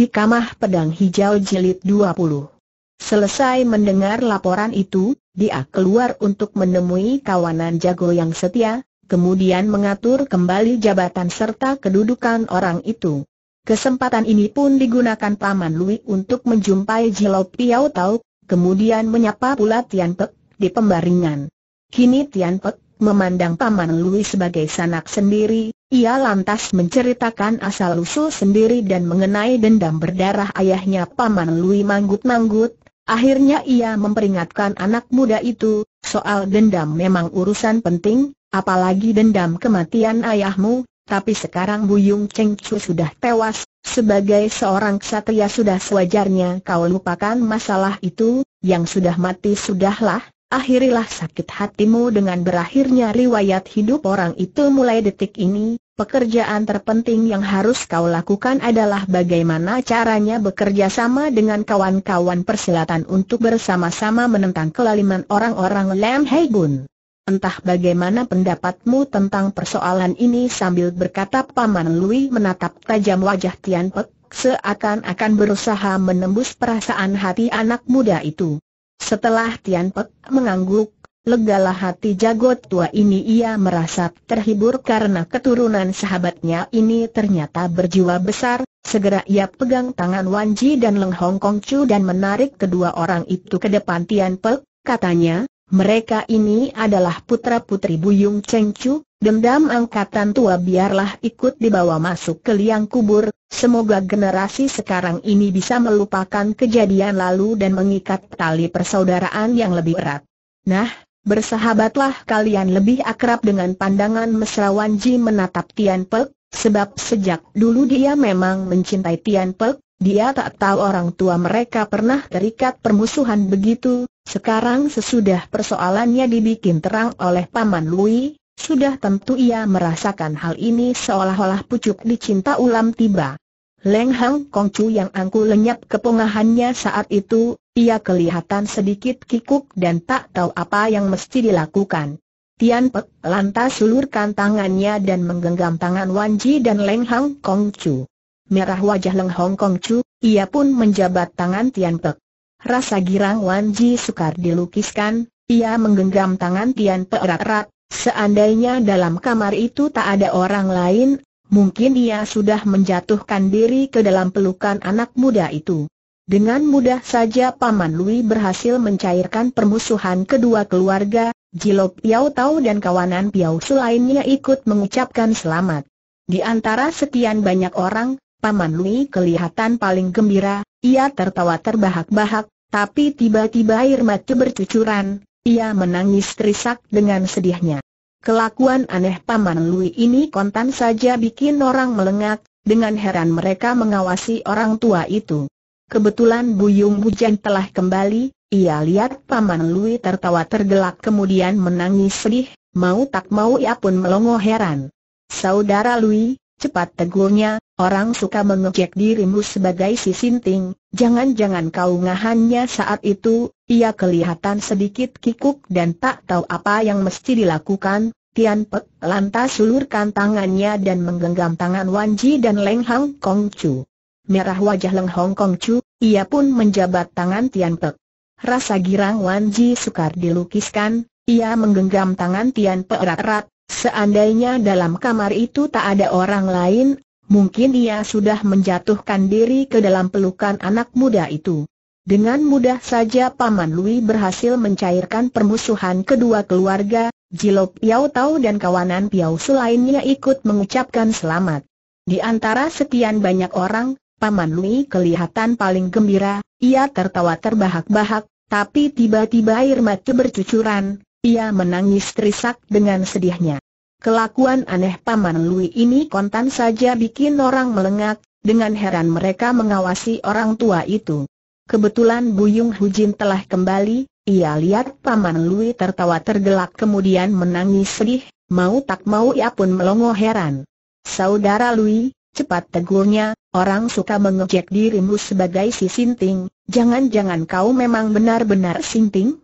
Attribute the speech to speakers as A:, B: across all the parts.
A: Hikamah Pedang Hijau Jilid 20 Selesai mendengar laporan itu, dia keluar untuk menemui kawanan jago yang setia, kemudian mengatur kembali jabatan serta kedudukan orang itu. Kesempatan ini pun digunakan Paman Lui untuk menjumpai Jilau Piao Tau, kemudian menyapa pula Tian Pek di pembaringan. Kini Tian Pek memandang Paman Lui sebagai sanak sendiri, ia lantas menceritakan asal-usul sendiri dan mengenai dendam berdarah ayahnya Paman Lui Manggut-Manggut, akhirnya ia memperingatkan anak muda itu, soal dendam memang urusan penting, apalagi dendam kematian ayahmu, tapi sekarang Buyung Cheng Chu sudah tewas, sebagai seorang ksatria sudah sewajarnya kau lupakan masalah itu, yang sudah mati sudahlah, akhirilah sakit hatimu dengan berakhirnya riwayat hidup orang itu mulai detik ini, pekerjaan terpenting yang harus kau lakukan adalah bagaimana caranya bekerja sama dengan kawan-kawan persilatan untuk bersama-sama menentang kelaliman orang-orang Lam Hei Gun. Entah bagaimana pendapatmu tentang persoalan ini sambil berkata Paman Lui menatap tajam wajah Tian Pek, seakan-akan berusaha menembus perasaan hati anak muda itu. Setelah Tian Pek mengangguk, legalah hati jago tua ini ia merasa terhibur karena keturunan sahabatnya ini ternyata berjiwa besar, segera ia pegang tangan Wan Ji dan Leng Hong Kong Chu dan menarik kedua orang itu ke depan Tian Pek, katanya, mereka ini adalah putra-putri Buyung Cheng Chu, Dendam angkatan tua biarlah ikut dibawa masuk ke liang kubur, semoga generasi sekarang ini bisa melupakan kejadian lalu dan mengikat tali persaudaraan yang lebih erat. Nah, bersahabatlah kalian lebih akrab dengan pandangan mesra Wanji menatap Tian Pek, sebab sejak dulu dia memang mencintai Tian Pek, dia tak tahu orang tua mereka pernah terikat permusuhan begitu, sekarang sesudah persoalannya dibikin terang oleh Paman Lui, sudah tentu ia merasakan hal ini seolah-olah pucuk dicinta ulam tiba. Leng Hang Kong Chu yang angku lenyap kepongahannya saat itu, ia kelihatan sedikit kikuk dan tak tahu apa yang mesti dilakukan. Tian Pek lantas sulurkan tangannya dan menggenggam tangan Wan Ji dan Leng Hang Kong Chu. Merah wajah Leng Hang Chu, ia pun menjabat tangan Tian Pek. Rasa girang Wan Ji sukar dilukiskan, ia menggenggam tangan Tian Pek erat-erat, Seandainya dalam kamar itu tak ada orang lain, mungkin ia sudah menjatuhkan diri ke dalam pelukan anak muda itu. Dengan mudah saja Paman Lui berhasil mencairkan permusuhan kedua keluarga, Jilop Piau Tau dan kawanan Piau selainnya ikut mengucapkan selamat. Di antara sekian banyak orang, Paman Lui kelihatan paling gembira, ia tertawa terbahak-bahak, tapi tiba-tiba air mata bercucuran, ia menangis terisak dengan sedihnya. Kelakuan aneh Paman Lui ini kontan saja bikin orang melengak, dengan heran mereka mengawasi orang tua itu. Kebetulan Buyung Bujan telah kembali, ia lihat Paman Lui tertawa tergelak kemudian menangis sedih, mau tak mau ia pun melongo heran. Saudara Lui, Cepat tegurnya, orang suka mengecek dirimu sebagai si Sinting, jangan-jangan kau ngahannya saat itu, ia kelihatan sedikit kikuk dan tak tahu apa yang mesti dilakukan, Tian Pek lantas ulurkan tangannya dan menggenggam tangan Wan Ji dan Leng Hang Kong Chu. Merah wajah Leng Hong Kong Chu, ia pun menjabat tangan Tian Pek. Rasa girang Wan Ji sukar dilukiskan, ia menggenggam tangan Tian Pek erat-erat, Seandainya dalam kamar itu tak ada orang lain, mungkin ia sudah menjatuhkan diri ke dalam pelukan anak muda itu. Dengan mudah saja Paman Lui berhasil mencairkan permusuhan kedua keluarga, Jilop Piao Tau dan kawanan Piau selainnya ikut mengucapkan selamat. Di antara sekian banyak orang, Paman Lui kelihatan paling gembira, ia tertawa terbahak-bahak, tapi tiba-tiba air mata bercucuran, ia menangis terisak dengan sedihnya. Kelakuan aneh Paman Lui ini kontan saja bikin orang melengak, dengan heran mereka mengawasi orang tua itu. Kebetulan Buyung Hujin telah kembali, ia lihat Paman Lui tertawa tergelak kemudian menangis sedih, mau tak mau ia pun melongo heran. Saudara Lui, cepat tegurnya, orang suka mengejek dirimu sebagai si Sinting, jangan-jangan kau memang benar-benar Sinting?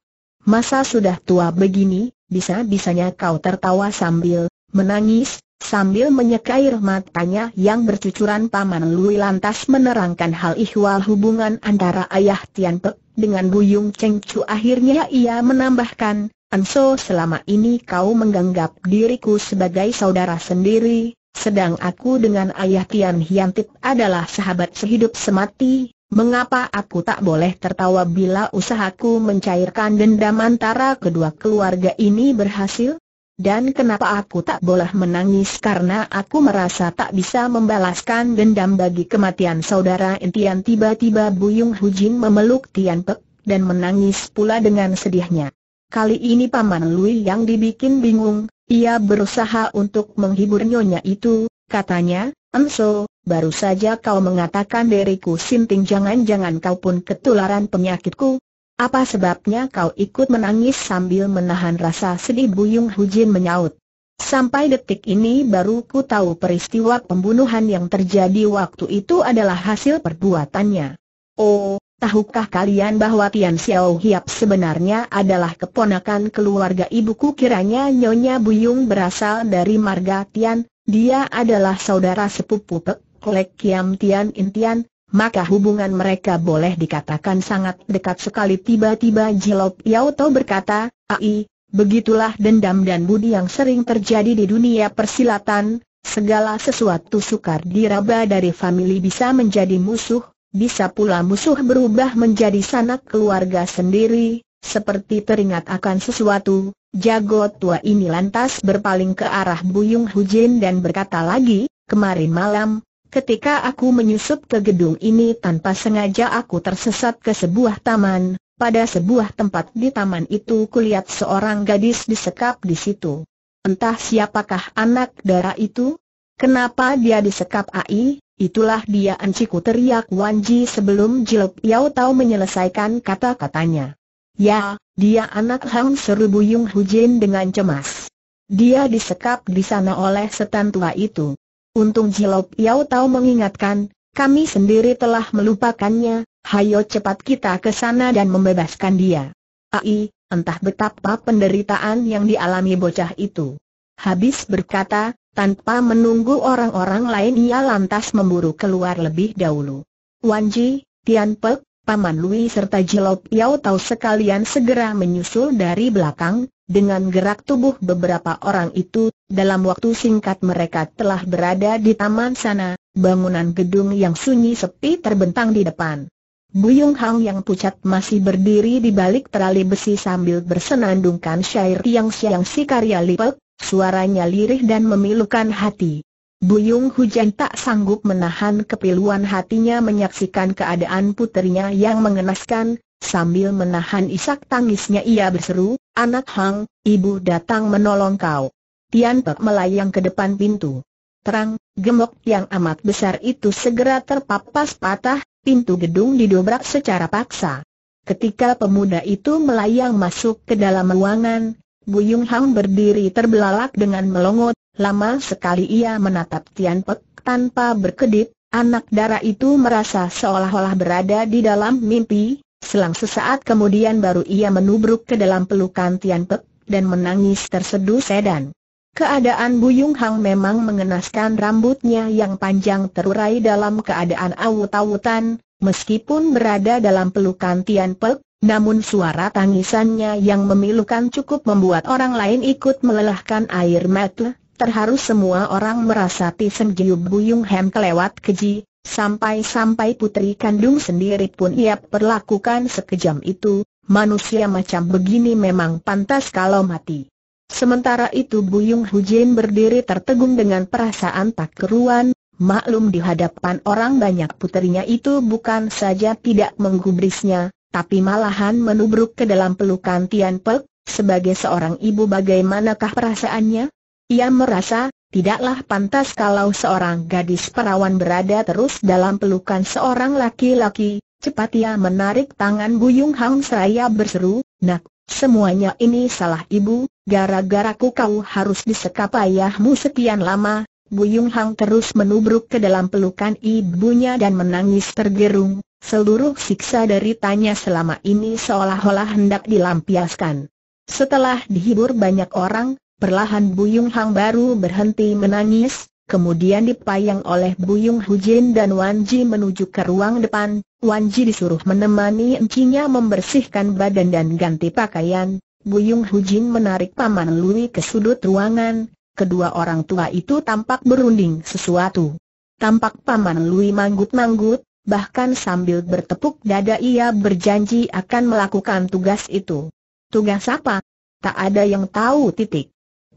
A: Masa sudah tua begini, bisa-bisanya kau tertawa sambil menangis, sambil menyeka air matanya yang bercucuran Paman Lui lantas menerangkan hal ihwal hubungan antara ayah Tian Pe dengan Buyung Cheng Chu akhirnya ia menambahkan, Anso selama ini kau menganggap diriku sebagai saudara sendiri, sedang aku dengan ayah Tian Hiantip adalah sahabat sehidup semati, Mengapa aku tak boleh tertawa bila usahaku mencairkan dendam antara kedua keluarga ini berhasil? Dan kenapa aku tak boleh menangis karena aku merasa tak bisa membalaskan dendam bagi kematian saudara Intian tiba-tiba Buyung Hujin memeluk Tian Pek dan menangis pula dengan sedihnya. Kali ini Paman Lui yang dibikin bingung, ia berusaha untuk menghibur nyonya itu, katanya, Enso, baru saja kau mengatakan diriku sinting jangan-jangan kau pun ketularan penyakitku. Apa sebabnya kau ikut menangis sambil menahan rasa sedih Buyung Hujin menyaut. Sampai detik ini baru ku tahu peristiwa pembunuhan yang terjadi waktu itu adalah hasil perbuatannya. Oh, tahukah kalian bahwa Tian Xiao Hiap sebenarnya adalah keponakan keluarga ibuku kiranya Nyonya Buyung berasal dari marga Tian, dia adalah saudara sepupu Pek Lek Kiam Tian Intian, maka hubungan mereka boleh dikatakan sangat dekat sekali. Tiba-tiba Jilop Yauto berkata, Ai, begitulah dendam dan budi yang sering terjadi di dunia persilatan, segala sesuatu sukar diraba dari famili bisa menjadi musuh, bisa pula musuh berubah menjadi sanak keluarga sendiri, seperti teringat akan sesuatu, jago tua ini lantas berpaling ke arah Buyung Hujin dan berkata lagi, kemarin malam, ketika aku menyusup ke gedung ini tanpa sengaja aku tersesat ke sebuah taman, pada sebuah tempat di taman itu kulihat seorang gadis disekap di situ. Entah siapakah anak darah itu? Kenapa dia disekap AI? Itulah dia anciku teriak Wanji sebelum Jilop Yao Tao menyelesaikan kata-katanya. Ya, dia anak Hang seru Buyung Hujin dengan cemas. Dia disekap di sana oleh setan tua itu. Untung Jilop Yao tahu mengingatkan, kami sendiri telah melupakannya, hayo cepat kita ke sana dan membebaskan dia. Ai, entah betapa penderitaan yang dialami bocah itu. Habis berkata, tanpa menunggu orang-orang lain ia lantas memburu keluar lebih dahulu. Wanji, Tian Pek, Paman Lui serta Jilop Yao tahu sekalian segera menyusul dari belakang, dengan gerak tubuh beberapa orang itu, dalam waktu singkat mereka telah berada di taman sana, bangunan gedung yang sunyi sepi terbentang di depan. Buyung Hang yang pucat masih berdiri di balik terali besi sambil bersenandungkan syair yang siang si karya Lipek, suaranya lirih dan memilukan hati. Buyung Hujan tak sanggup menahan kepiluan hatinya menyaksikan keadaan puterinya yang mengenaskan, sambil menahan isak tangisnya ia berseru, Anak Hang, ibu datang menolong kau. Tian Pek melayang ke depan pintu. Terang, gemok yang amat besar itu segera terpapas patah, pintu gedung didobrak secara paksa. Ketika pemuda itu melayang masuk ke dalam ruangan, Buyung Hang berdiri terbelalak dengan melongot, lama sekali ia menatap Tian Pek tanpa berkedip, anak darah itu merasa seolah-olah berada di dalam mimpi, selang sesaat kemudian baru ia menubruk ke dalam pelukan Tian Pek dan menangis terseduh sedan. Keadaan Buyung Hang memang mengenaskan rambutnya yang panjang terurai dalam keadaan awut-awutan, meskipun berada dalam pelukan Tian Pek, namun suara tangisannya yang memilukan cukup membuat orang lain ikut melelahkan air mata, terharu semua orang merasa Tisen Jiu Buyung Hem kelewat keji, sampai-sampai putri kandung sendiri pun ia perlakukan sekejam itu, manusia macam begini memang pantas kalau mati. Sementara itu Buyung Hujin berdiri tertegun dengan perasaan tak keruan, maklum di hadapan orang banyak putrinya itu bukan saja tidak menggubrisnya, tapi malahan menubruk ke dalam pelukan Tian Pek, sebagai seorang ibu bagaimanakah perasaannya? Ia merasa, tidaklah pantas kalau seorang gadis perawan berada terus dalam pelukan seorang laki-laki, cepat ia menarik tangan Buyung Hang seraya berseru, nak, semuanya ini salah ibu, gara-garaku kau harus disekap ayahmu sekian lama, Buyung Hang terus menubruk ke dalam pelukan ibunya dan menangis tergerung, Seluruh siksa dari tanya selama ini seolah-olah hendak dilampiaskan. Setelah dihibur banyak orang, perlahan Buyung Hang baru berhenti menangis, kemudian dipayang oleh Buyung Hujin dan Wan Ji menuju ke ruang depan. Wan Ji disuruh menemani encinya membersihkan badan dan ganti pakaian. Buyung Hujin menarik Paman Lui ke sudut ruangan, kedua orang tua itu tampak berunding sesuatu. Tampak Paman Lui manggut-manggut, bahkan sambil bertepuk dada ia berjanji akan melakukan tugas itu. Tugas apa? Tak ada yang tahu titik.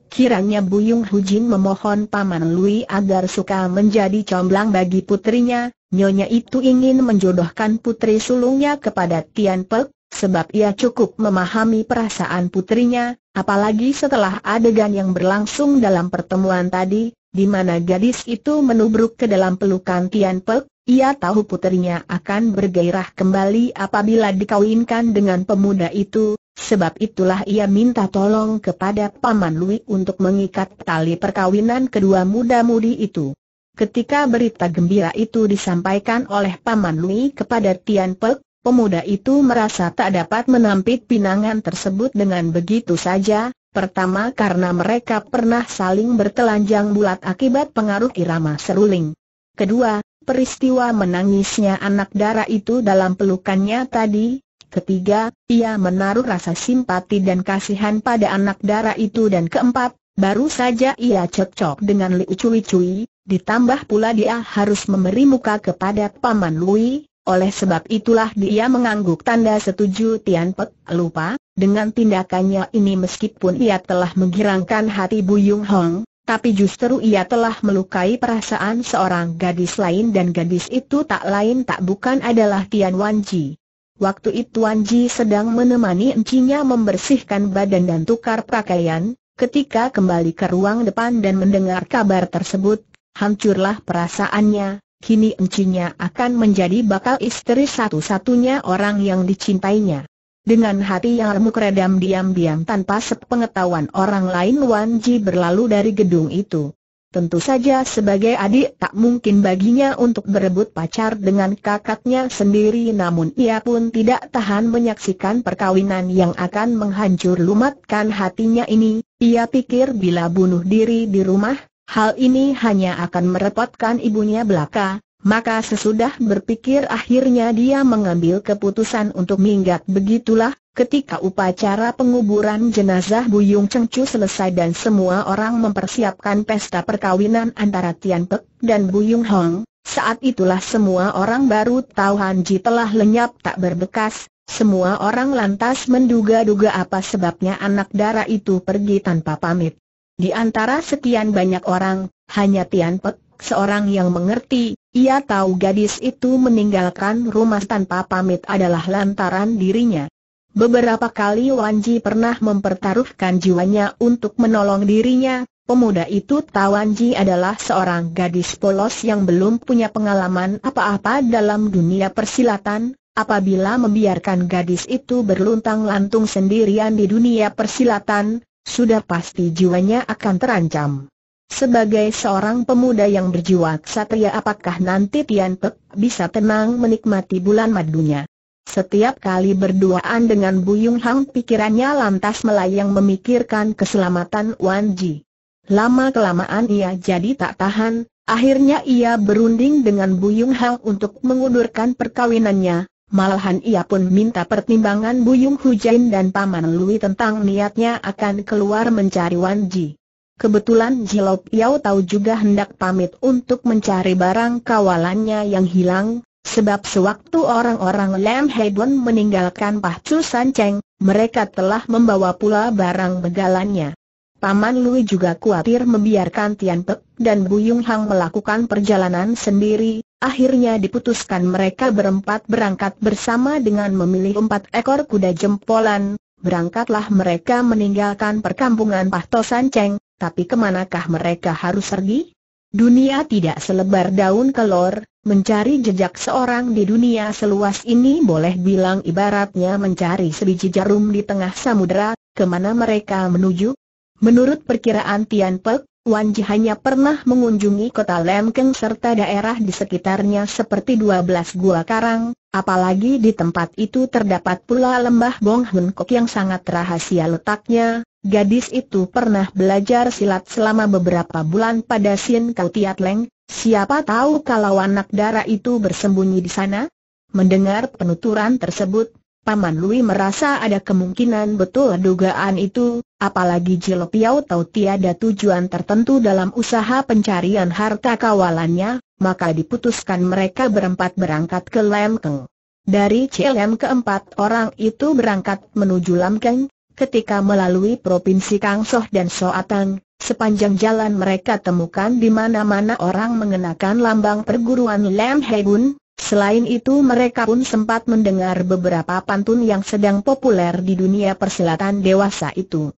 A: Kiranya Buyung Hujin memohon Paman Lui agar suka menjadi comblang bagi putrinya, nyonya itu ingin menjodohkan putri sulungnya kepada Tian Pek, sebab ia cukup memahami perasaan putrinya, apalagi setelah adegan yang berlangsung dalam pertemuan tadi, di mana gadis itu menubruk ke dalam pelukan Tian Pek, ia tahu puterinya akan bergairah kembali apabila dikawinkan dengan pemuda itu, sebab itulah ia minta tolong kepada Paman Lui untuk mengikat tali perkawinan kedua muda-mudi itu. Ketika berita gembira itu disampaikan oleh Paman Lui kepada Tian Pek, pemuda itu merasa tak dapat menampik pinangan tersebut dengan begitu saja, Pertama karena mereka pernah saling bertelanjang bulat akibat pengaruh irama seruling. Kedua, peristiwa menangisnya anak dara itu dalam pelukannya tadi. Ketiga, ia menaruh rasa simpati dan kasihan pada anak dara itu dan keempat, baru saja ia cocok dengan Liu Cui Cui, ditambah pula dia harus memberi muka kepada Paman Lui, oleh sebab itulah dia mengangguk tanda setuju Tian Pek lupa, dengan tindakannya ini meskipun ia telah menggirangkan hati Bu Buyung Hong, tapi justru ia telah melukai perasaan seorang gadis lain dan gadis itu tak lain tak bukan adalah Tian Wan Ji. Waktu itu Wan Ji sedang menemani encinya membersihkan badan dan tukar pakaian, ketika kembali ke ruang depan dan mendengar kabar tersebut, hancurlah perasaannya, kini encinya akan menjadi bakal istri satu-satunya orang yang dicintainya. Dengan hati yang remuk redam diam-diam tanpa sepengetahuan orang lain Wan Ji berlalu dari gedung itu. Tentu saja sebagai adik tak mungkin baginya untuk berebut pacar dengan kakaknya sendiri namun ia pun tidak tahan menyaksikan perkawinan yang akan menghancur lumatkan hatinya ini. Ia pikir bila bunuh diri di rumah, hal ini hanya akan merepotkan ibunya belaka, maka sesudah berpikir akhirnya dia mengambil keputusan untuk minggat begitulah, ketika upacara penguburan jenazah Buyung Cengcu selesai dan semua orang mempersiapkan pesta perkawinan antara Tian Pek dan Buyung Hong, saat itulah semua orang baru tahu Han Ji telah lenyap tak berbekas, semua orang lantas menduga-duga apa sebabnya anak darah itu pergi tanpa pamit. Di antara sekian banyak orang, hanya Tian Pek seorang yang mengerti, ia tahu gadis itu meninggalkan rumah tanpa pamit adalah lantaran dirinya. Beberapa kali Wanji pernah mempertaruhkan jiwanya untuk menolong dirinya, pemuda itu tahu Tawanji adalah seorang gadis polos yang belum punya pengalaman apa-apa dalam dunia persilatan, Apabila membiarkan gadis itu berluntang lantung sendirian di dunia persilatan, sudah pasti jiwanya akan terancam. Sebagai seorang pemuda yang berjiwa ksatria apakah nanti Tian Pek bisa tenang menikmati bulan madunya? Setiap kali berduaan dengan Buyung Hang pikirannya lantas melayang memikirkan keselamatan Wan Ji. Lama-kelamaan ia jadi tak tahan, akhirnya ia berunding dengan Buyung Hang untuk mengundurkan perkawinannya, malahan ia pun minta pertimbangan Buyung Hujain dan Paman Lui tentang niatnya akan keluar mencari Wan Ji. Kebetulan Jilop Yao tahu juga hendak pamit untuk mencari barang kawalannya yang hilang, sebab sewaktu orang-orang Lam Hedon meninggalkan Pahcu Sanceng, mereka telah membawa pula barang begalannya. Paman Lui juga khawatir membiarkan Tian Pek dan Yung Hang melakukan perjalanan sendiri, akhirnya diputuskan mereka berempat berangkat bersama dengan memilih empat ekor kuda jempolan, berangkatlah mereka meninggalkan perkampungan Pahto Sanceng, tapi kemanakah mereka harus pergi? Dunia tidak selebar daun kelor, mencari jejak seorang di dunia seluas ini boleh bilang ibaratnya mencari sebiji jarum di tengah samudera, kemana mereka menuju? Menurut perkiraan Tian Pek, Wan Ji hanya pernah mengunjungi kota Lemkeng serta daerah di sekitarnya seperti dua belas gua karang, apalagi di tempat itu terdapat pula lembah Bong Hun Kok yang sangat rahasia letaknya, Gadis itu pernah belajar silat selama beberapa bulan pada Sin Kau Tiat Leng, siapa tahu kalau anak darah itu bersembunyi di sana? Mendengar penuturan tersebut, Paman Lui merasa ada kemungkinan betul dugaan itu, apalagi Jilo Piau tahu tiada tujuan tertentu dalam usaha pencarian harta kawalannya, maka diputuskan mereka berempat berangkat ke Lemkeng. Dari CLM keempat orang itu berangkat menuju Lamkeng, ketika melalui provinsi Kangsoh dan Soatang, sepanjang jalan mereka temukan di mana-mana orang mengenakan lambang perguruan Lam Hegun, selain itu mereka pun sempat mendengar beberapa pantun yang sedang populer di dunia persilatan dewasa itu.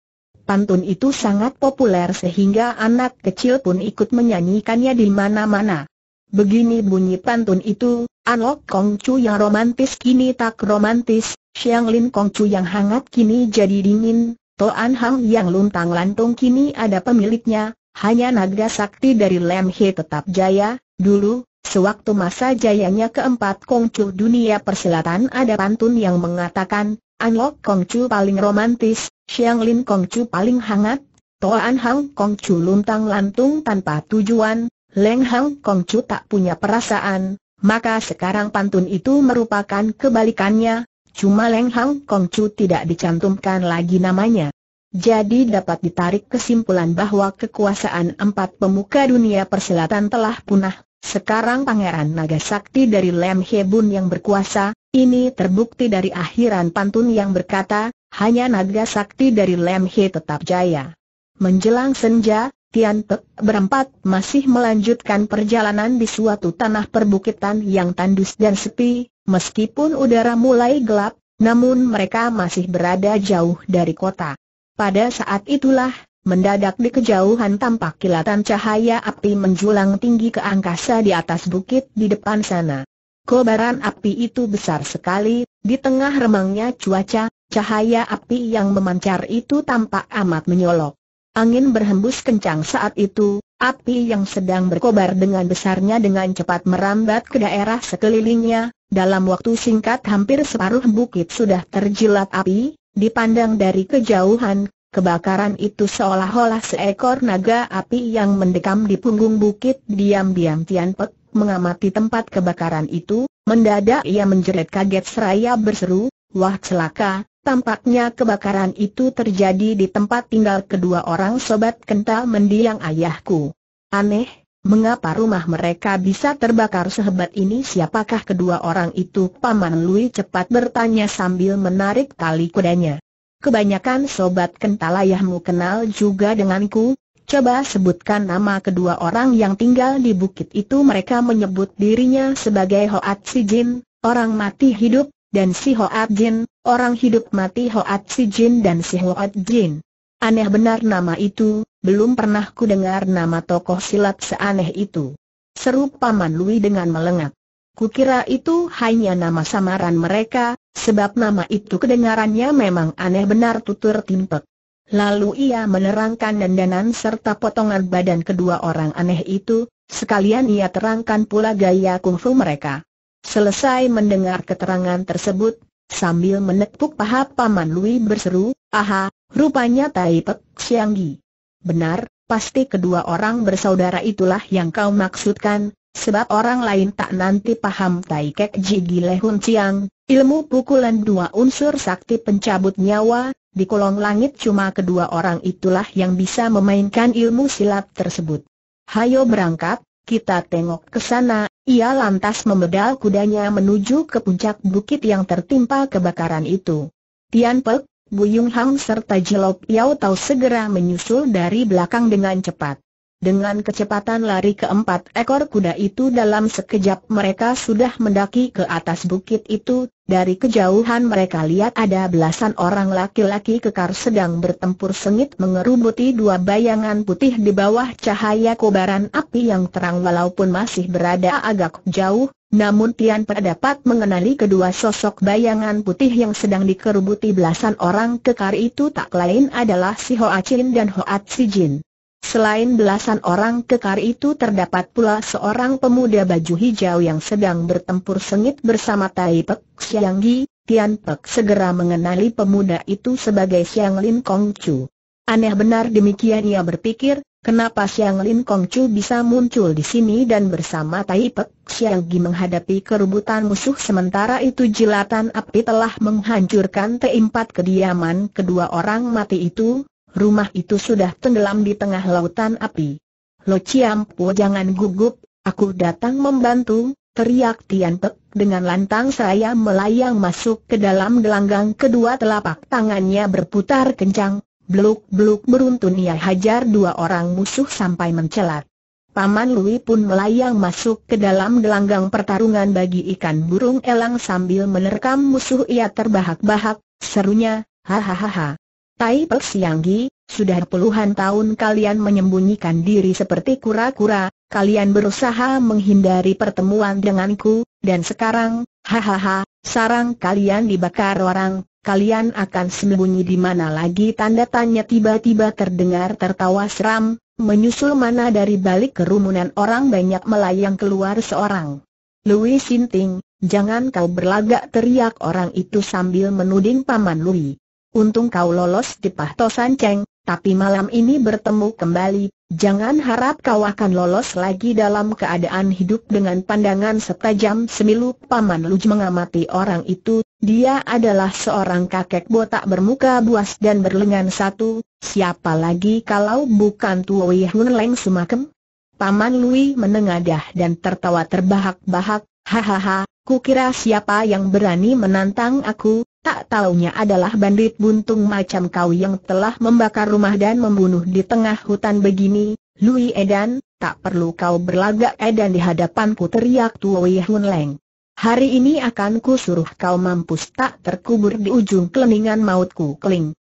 A: Pantun itu sangat populer sehingga anak kecil pun ikut menyanyikannya di mana-mana. Begini bunyi pantun itu, Anok Kongcu yang romantis kini tak romantis, Xiang Lin Kong Chu yang hangat kini jadi dingin, Toan Hang yang luntang lantung kini ada pemiliknya, hanya naga sakti dari Lam He tetap jaya, dulu, sewaktu masa jayanya keempat Kong Chu dunia persilatan ada pantun yang mengatakan, Anlok Kong Chu paling romantis, Xiang Lin Kong Chu paling hangat, Toan Hang Kong Chu luntang lantung tanpa tujuan, Leng Hang Kong Chu tak punya perasaan, maka sekarang pantun itu merupakan kebalikannya, Cuma Leng Hang Kongcu tidak dicantumkan lagi namanya. Jadi dapat ditarik kesimpulan bahwa kekuasaan empat pemuka dunia perselatan telah punah. Sekarang Pangeran Naga Sakti dari Lem Hebun yang berkuasa, ini terbukti dari akhiran pantun yang berkata, hanya Naga Sakti dari Lem He tetap jaya. Menjelang senja, Tian Pek berempat masih melanjutkan perjalanan di suatu tanah perbukitan yang tandus dan sepi, meskipun udara mulai gelap, namun mereka masih berada jauh dari kota. Pada saat itulah, mendadak di kejauhan tampak kilatan cahaya api menjulang tinggi ke angkasa di atas bukit di depan sana. Kobaran api itu besar sekali, di tengah remangnya cuaca, cahaya api yang memancar itu tampak amat menyolok. Angin berhembus kencang saat itu, api yang sedang berkobar dengan besarnya dengan cepat merambat ke daerah sekelilingnya, dalam waktu singkat hampir separuh bukit sudah terjilat api, dipandang dari kejauhan, kebakaran itu seolah-olah seekor naga api yang mendekam di punggung bukit diam-diam Tian mengamati tempat kebakaran itu, mendadak ia menjerit kaget seraya berseru, wah celaka, Tampaknya kebakaran itu terjadi di tempat tinggal kedua orang sobat kental mendiang ayahku. Aneh, mengapa rumah mereka bisa terbakar sehebat ini siapakah kedua orang itu? Paman Lui cepat bertanya sambil menarik tali kudanya. Kebanyakan sobat kental ayahmu kenal juga denganku, coba sebutkan nama kedua orang yang tinggal di bukit itu mereka menyebut dirinya sebagai Hoat Jin, orang mati hidup, dan si Hoat Jin, orang hidup mati Hoat Si Jin dan si Hoat Jin. Aneh benar nama itu, belum pernah ku dengar nama tokoh silat seaneh itu. Seru Paman Lui dengan melengak. Kukira itu hanya nama samaran mereka, sebab nama itu kedengarannya memang aneh benar tutur Timpek. Lalu ia menerangkan dandanan serta potongan badan kedua orang aneh itu, sekalian ia terangkan pula gaya kungfu mereka. Selesai mendengar keterangan tersebut, sambil menepuk paha Paman Lui berseru, aha, rupanya Tai Pek Sianggi. Benar, pasti kedua orang bersaudara itulah yang kau maksudkan, sebab orang lain tak nanti paham Tai Kek Le Hun Siang. ilmu pukulan dua unsur sakti pencabut nyawa, di kolong langit cuma kedua orang itulah yang bisa memainkan ilmu silat tersebut. Hayo berangkat, kita tengok ke sana, ia lantas membedal kudanya menuju ke puncak bukit yang tertimpa kebakaran itu. Tian Pek, Yung Hang serta Jilok Yao Tau segera menyusul dari belakang dengan cepat. Dengan kecepatan lari keempat ekor kuda itu dalam sekejap mereka sudah mendaki ke atas bukit itu, dari kejauhan mereka lihat ada belasan orang laki-laki kekar sedang bertempur sengit mengerubuti dua bayangan putih di bawah cahaya kobaran api yang terang walaupun masih berada agak jauh, namun Tian Per dapat mengenali kedua sosok bayangan putih yang sedang dikerubuti belasan orang kekar itu tak lain adalah si Hoa Chin dan Hoat Si Jin. Selain belasan orang kekar itu terdapat pula seorang pemuda baju hijau yang sedang bertempur sengit bersama Tai Pek Siang Gi, Tian Pek segera mengenali pemuda itu sebagai Siang Lin Kong Chu. Aneh benar demikian ia berpikir, kenapa Siang Lin Kong Chu bisa muncul di sini dan bersama Tai Pek Siang Gi menghadapi kerubutan musuh sementara itu jilatan api telah menghancurkan tempat kediaman kedua orang mati itu, rumah itu sudah tenggelam di tengah lautan api. Lo Ciampu jangan gugup, aku datang membantu, teriak Tian Pek. Dengan lantang saya melayang masuk ke dalam gelanggang kedua telapak tangannya berputar kencang, beluk-beluk beruntun ia hajar dua orang musuh sampai mencelat. Paman Lui pun melayang masuk ke dalam gelanggang pertarungan bagi ikan burung elang sambil menerkam musuh ia terbahak-bahak, serunya, hahaha. Tai Pek Sianggi, sudah puluhan tahun kalian menyembunyikan diri seperti kura-kura, kalian berusaha menghindari pertemuan denganku, dan sekarang, hahaha, sarang kalian dibakar orang, kalian akan sembunyi di mana lagi tanda tanya tiba-tiba terdengar tertawa seram, menyusul mana dari balik kerumunan orang banyak melayang keluar seorang. Louis Sinting, jangan kau berlagak teriak orang itu sambil menuding paman Louis. Untung kau lolos di Tosan Cheng, tapi malam ini bertemu kembali, jangan harap kau akan lolos lagi dalam keadaan hidup dengan pandangan setajam semilu Paman Luj mengamati orang itu, dia adalah seorang kakek botak bermuka buas dan berlengan satu, siapa lagi kalau bukan Tuwi Hun Leng Sumakem? Paman Lui menengadah dan tertawa terbahak-bahak, hahaha, kukira siapa yang berani menantang aku, Tak taunya adalah bandit buntung macam kau yang telah membakar rumah dan membunuh di tengah hutan begini, Lui Edan, tak perlu kau berlagak Edan di hadapanku teriak Tuoi Hun Leng. Hari ini akan ku suruh kau mampus tak terkubur di ujung keleningan mautku Kling.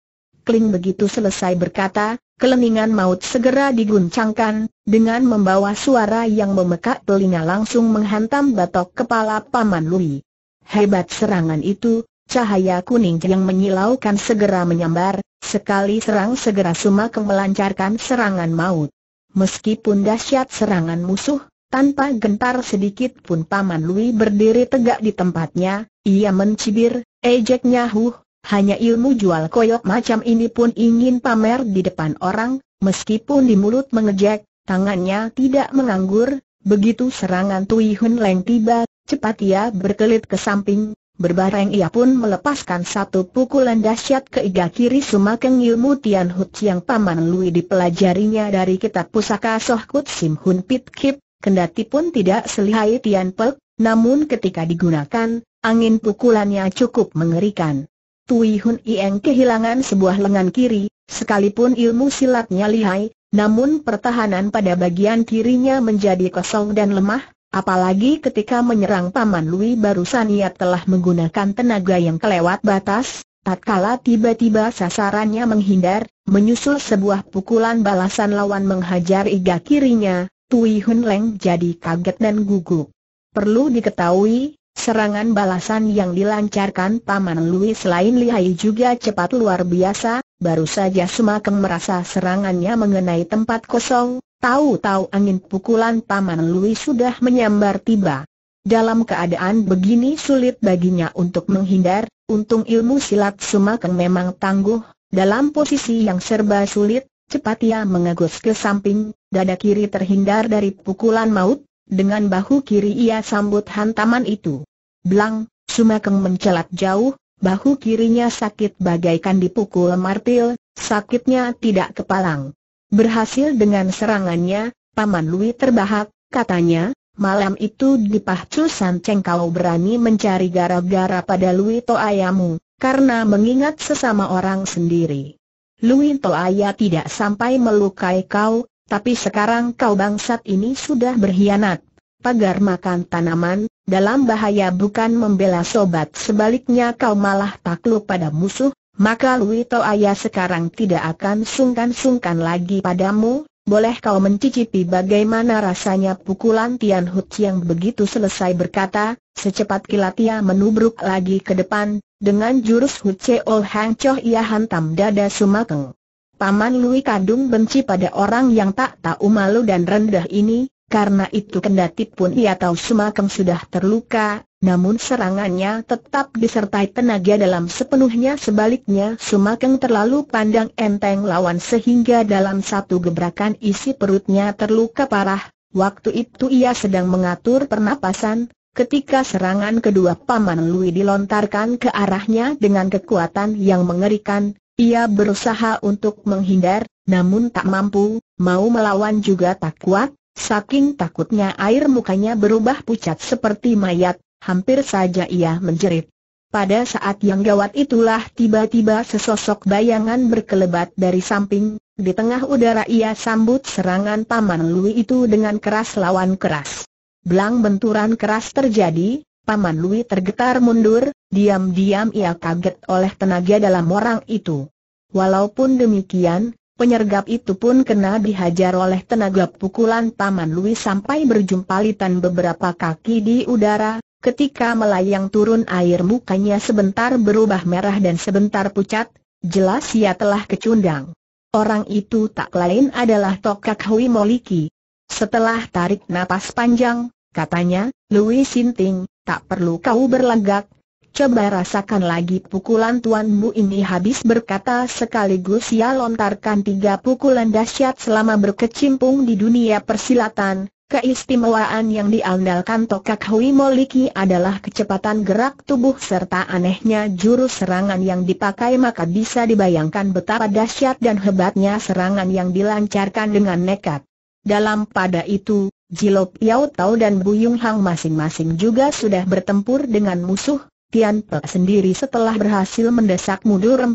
A: Kling begitu selesai berkata, keleningan maut segera diguncangkan, dengan membawa suara yang memekak telinga langsung menghantam batok kepala Paman Lui. Hebat serangan itu, Cahaya kuning yang menyilaukan segera menyambar, sekali serang segera sumak melancarkan serangan maut. Meskipun dahsyat serangan musuh, tanpa gentar sedikit pun Paman Lui berdiri tegak di tempatnya, ia mencibir, ejeknya huh, hanya ilmu jual koyok macam ini pun ingin pamer di depan orang, meskipun di mulut mengejek, tangannya tidak menganggur, begitu serangan Tui Hun Leng tiba, cepat ia berkelit ke samping, Berbareng ia pun melepaskan satu pukulan dahsyat ke iga kiri Sumakeng ilmu Tian Hut yang Paman Lui dipelajarinya dari kitab pusaka Soh Sohkut Sim Hun Pit Kip, kendati pun tidak selihai Tian Pek, namun ketika digunakan, angin pukulannya cukup mengerikan. Tui Hun Ieng kehilangan sebuah lengan kiri, sekalipun ilmu silatnya lihai, namun pertahanan pada bagian kirinya menjadi kosong dan lemah, Apalagi ketika menyerang Paman Lui barusan ia telah menggunakan tenaga yang kelewat batas, tak kala tiba-tiba sasarannya menghindar, menyusul sebuah pukulan balasan lawan menghajar iga kirinya, Tui Hun Leng jadi kaget dan gugup. Perlu diketahui, serangan balasan yang dilancarkan Paman Lui selain lihai juga cepat luar biasa, baru saja Sumakeng merasa serangannya mengenai tempat kosong, Tahu-tahu angin pukulan Paman Lui sudah menyambar tiba. Dalam keadaan begini sulit baginya untuk menghindar, untung ilmu silat Sumakeng memang tangguh, dalam posisi yang serba sulit, cepat ia mengegus ke samping, dada kiri terhindar dari pukulan maut, dengan bahu kiri ia sambut hantaman itu. Blang, Sumakeng mencelat jauh, bahu kirinya sakit bagaikan dipukul martil, sakitnya tidak kepalang. Berhasil dengan serangannya, Paman Lui terbahak, katanya, malam itu di Pahcu Sanceng kau berani mencari gara-gara pada Lui Toayamu, karena mengingat sesama orang sendiri. Lui Toaya tidak sampai melukai kau, tapi sekarang kau bangsat ini sudah berkhianat. Pagar makan tanaman, dalam bahaya bukan membela sobat sebaliknya kau malah takluk pada musuh, maka Lui Ayah sekarang tidak akan sungkan-sungkan lagi padamu, boleh kau mencicipi bagaimana rasanya pukulan Tian Hu yang begitu selesai berkata, secepat kilat ia menubruk lagi ke depan, dengan jurus Hu Ol Hang Choh ia hantam dada Sumakeng. Paman Lui Kadung benci pada orang yang tak tahu malu dan rendah ini, karena itu kendati pun ia tahu Sumakeng sudah terluka, namun serangannya tetap disertai tenaga dalam sepenuhnya sebaliknya Sumakeng terlalu pandang enteng lawan sehingga dalam satu gebrakan isi perutnya terluka parah Waktu itu ia sedang mengatur pernapasan Ketika serangan kedua Paman Lui dilontarkan ke arahnya dengan kekuatan yang mengerikan, ia berusaha untuk menghindar, namun tak mampu, mau melawan juga tak kuat, saking takutnya air mukanya berubah pucat seperti mayat, hampir saja ia menjerit. Pada saat yang gawat itulah tiba-tiba sesosok bayangan berkelebat dari samping, di tengah udara ia sambut serangan Paman Lui itu dengan keras lawan keras. Belang benturan keras terjadi, Paman Lui tergetar mundur, diam-diam ia kaget oleh tenaga dalam orang itu. Walaupun demikian, penyergap itu pun kena dihajar oleh tenaga pukulan Paman Lui sampai berjumpa litan beberapa kaki di udara, Ketika melayang turun air mukanya sebentar berubah merah dan sebentar pucat, jelas ia telah kecundang. Orang itu tak lain adalah Tokak Hui Moliki. Setelah tarik napas panjang, katanya, Louis Sinting, tak perlu kau berlagak. Coba rasakan lagi pukulan tuanmu ini habis berkata sekaligus ia lontarkan tiga pukulan dahsyat selama berkecimpung di dunia persilatan, Keistimewaan yang diandalkan Tokak Hui Moliki adalah kecepatan gerak tubuh serta anehnya jurus serangan yang dipakai maka bisa dibayangkan betapa dahsyat dan hebatnya serangan yang dilancarkan dengan nekat. Dalam pada itu, Jilop Yao Tao dan Buyung Hang masing-masing juga sudah bertempur dengan musuh, Tian Pe sendiri setelah berhasil mendesak mundur 4 5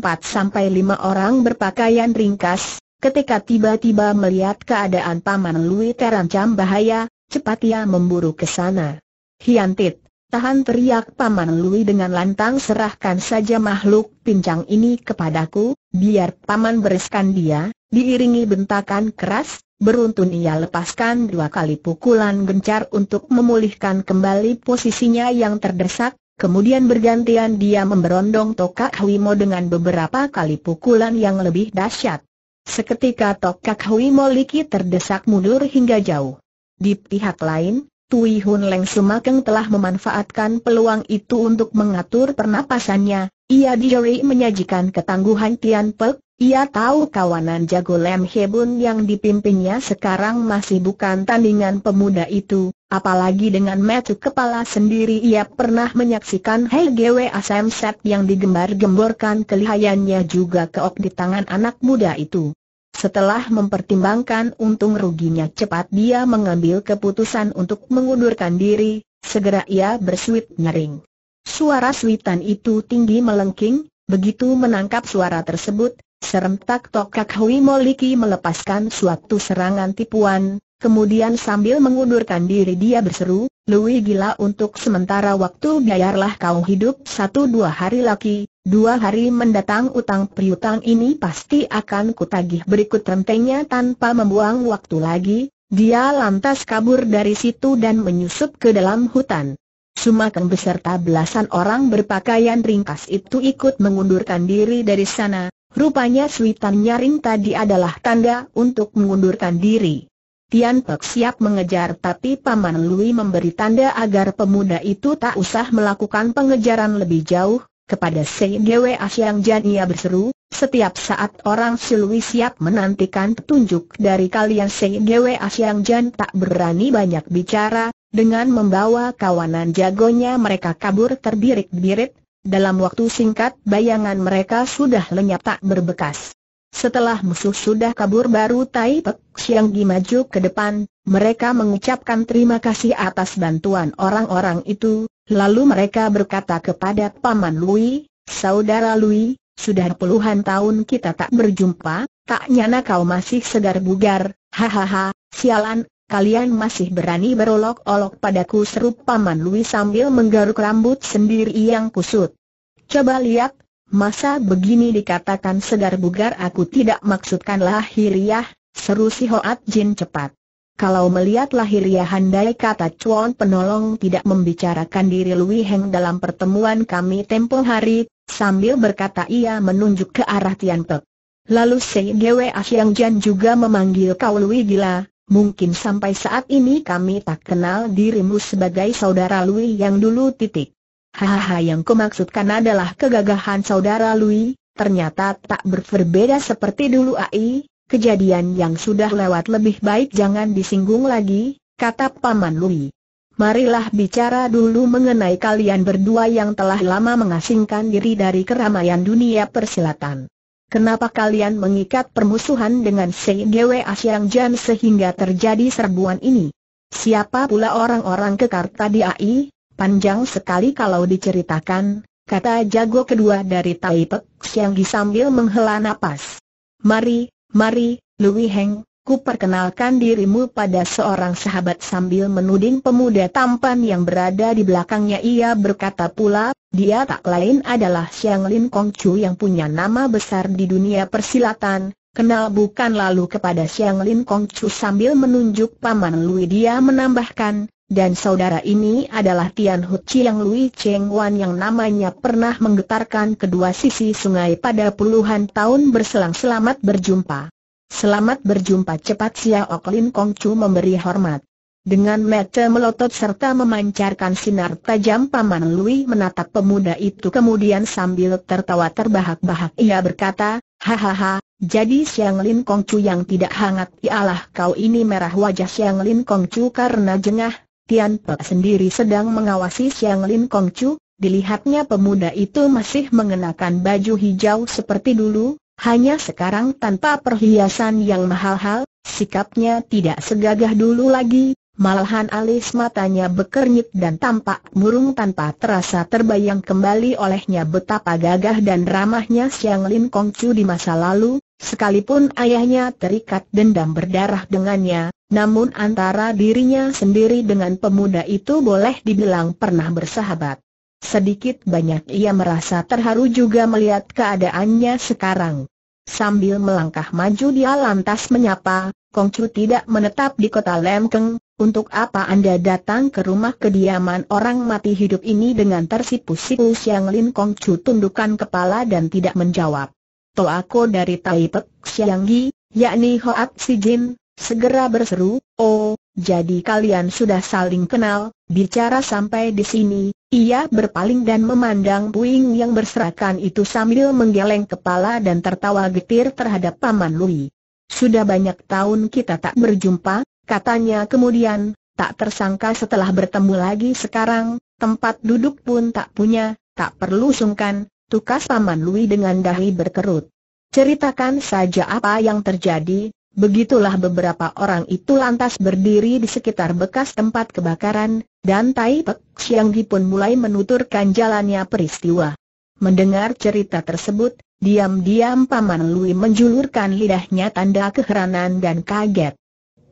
A: orang berpakaian ringkas, Ketika tiba-tiba melihat keadaan Paman Lui terancam bahaya, cepat ia memburu ke sana. Hiantit, tahan teriak Paman Lui dengan lantang serahkan saja makhluk pincang ini kepadaku, biar Paman bereskan dia, diiringi bentakan keras, Beruntun ia lepaskan dua kali pukulan gencar untuk memulihkan kembali posisinya yang terdesak, kemudian bergantian dia memberondong tokak Huimo dengan beberapa kali pukulan yang lebih dahsyat. Seketika tokak Hui Moliki terdesak mundur hingga jauh. Di pihak lain, Tui Hun Leng Sumakeng telah memanfaatkan peluang itu untuk mengatur pernapasannya, ia diri menyajikan ketangguhan Tian Pek, ia tahu kawanan jago Lem Hebun yang dipimpinnya sekarang masih bukan tandingan pemuda itu, Apalagi dengan metu kepala sendiri ia pernah menyaksikan Hei Gwe Asam Set yang digembar-gemborkan kelihayannya juga keok di tangan anak muda itu. Setelah mempertimbangkan untung ruginya cepat dia mengambil keputusan untuk mengundurkan diri, segera ia bersuit nyering. Suara suitan itu tinggi melengking, begitu menangkap suara tersebut, serentak tokak Hui Moliki melepaskan suatu serangan tipuan, Kemudian sambil mengundurkan diri dia berseru, Lui gila untuk sementara waktu biarlah kau hidup satu dua hari lagi, dua hari mendatang utang priutang ini pasti akan kutagih berikut rentengnya tanpa membuang waktu lagi, dia lantas kabur dari situ dan menyusup ke dalam hutan. Sumakan beserta belasan orang berpakaian ringkas itu ikut mengundurkan diri dari sana, rupanya suitan nyaring tadi adalah tanda untuk mengundurkan diri. Tian Pek siap mengejar tapi Paman Lui memberi tanda agar pemuda itu tak usah melakukan pengejaran lebih jauh. Kepada Sei Dewe Asyang Jan ia berseru, setiap saat orang Silwi siap menantikan petunjuk dari kalian Sei Dewe Asyang Jan tak berani banyak bicara, dengan membawa kawanan jagonya mereka kabur terbirik-birit, dalam waktu singkat bayangan mereka sudah lenyap tak berbekas. Setelah musuh sudah kabur baru Tai Pek Siang Gi maju ke depan, mereka mengucapkan terima kasih atas bantuan orang-orang itu, lalu mereka berkata kepada Paman Lui, Saudara Lui, sudah puluhan tahun kita tak berjumpa, tak nyana kau masih segar bugar, hahaha, sialan, kalian masih berani berolok-olok padaku seru Paman Lui sambil menggaruk rambut sendiri yang kusut. Coba lihat, Masa begini dikatakan segar bugar aku tidak maksudkan lahiriah, seru si Hoat Jin cepat. Kalau melihat lahiriah handai kata Chuan penolong tidak membicarakan diri Lui Heng dalam pertemuan kami tempoh hari, sambil berkata ia menunjuk ke arah Tian Pek. Lalu Gwe Asyang Jan juga memanggil kau Lui gila, mungkin sampai saat ini kami tak kenal dirimu sebagai saudara Lui yang dulu titik. Hahaha yang kumaksudkan adalah kegagahan saudara Lui, ternyata tak berbeda seperti dulu AI, kejadian yang sudah lewat lebih baik jangan disinggung lagi, kata Paman Lui. Marilah bicara dulu mengenai kalian berdua yang telah lama mengasingkan diri dari keramaian dunia persilatan. Kenapa kalian mengikat permusuhan dengan CGW Asyang jan sehingga terjadi serbuan ini? Siapa pula orang-orang kekarta di AI? Panjang sekali kalau diceritakan, kata jago kedua dari Tai Pek Siang sambil menghela nafas. Mari, mari, Lui Heng, ku perkenalkan dirimu pada seorang sahabat sambil menuding pemuda tampan yang berada di belakangnya ia berkata pula, dia tak lain adalah Siang Lin Kong Chu yang punya nama besar di dunia persilatan, Kenal bukan lalu kepada Siang Lin Kong Chu sambil menunjuk paman Lui dia menambahkan, dan saudara ini adalah Tian Hu Chiang Lui Cheng Wan yang namanya pernah menggetarkan kedua sisi sungai pada puluhan tahun berselang selamat berjumpa. Selamat berjumpa cepat Xiao Lin Kong Chu memberi hormat. Dengan mata melotot serta memancarkan sinar tajam Paman Lui menatap pemuda itu kemudian sambil tertawa terbahak-bahak ia berkata, Hahaha, jadi Siang Lin Kong Chu yang tidak hangat ialah kau ini merah wajah Siang Lin Kong Chu karena jengah, Tian Pe sendiri sedang mengawasi Xiang Lin Kong Chu, dilihatnya pemuda itu masih mengenakan baju hijau seperti dulu, hanya sekarang tanpa perhiasan yang mahal-hal, sikapnya tidak segagah dulu lagi, malahan alis matanya bekernyit dan tampak murung tanpa terasa terbayang kembali olehnya betapa gagah dan ramahnya Xiang Lin Kong Chu di masa lalu, sekalipun ayahnya terikat dendam berdarah dengannya, namun antara dirinya sendiri dengan pemuda itu boleh dibilang pernah bersahabat. Sedikit banyak ia merasa terharu juga melihat keadaannya sekarang. Sambil melangkah maju dia lantas menyapa, Kongcu tidak menetap di kota Lemkeng, untuk apa Anda datang ke rumah kediaman orang mati hidup ini dengan tersipu-sipu Siang Lin Kongcu tundukkan kepala dan tidak menjawab. Toako dari Taipek Xiangyi, yakni Hoat Sijin, Segera berseru, oh, jadi kalian sudah saling kenal, bicara sampai di sini, ia berpaling dan memandang puing yang berserakan itu sambil menggeleng kepala dan tertawa getir terhadap Paman Lui. Sudah banyak tahun kita tak berjumpa, katanya kemudian, tak tersangka setelah bertemu lagi sekarang, tempat duduk pun tak punya, tak perlu sungkan, tukas Paman Lui dengan dahi berkerut. Ceritakan saja apa yang terjadi, Begitulah beberapa orang itu lantas berdiri di sekitar bekas tempat kebakaran, dan Tai Pek Siang pun mulai menuturkan jalannya peristiwa. Mendengar cerita tersebut, diam-diam Paman Lui menjulurkan lidahnya tanda keheranan dan kaget.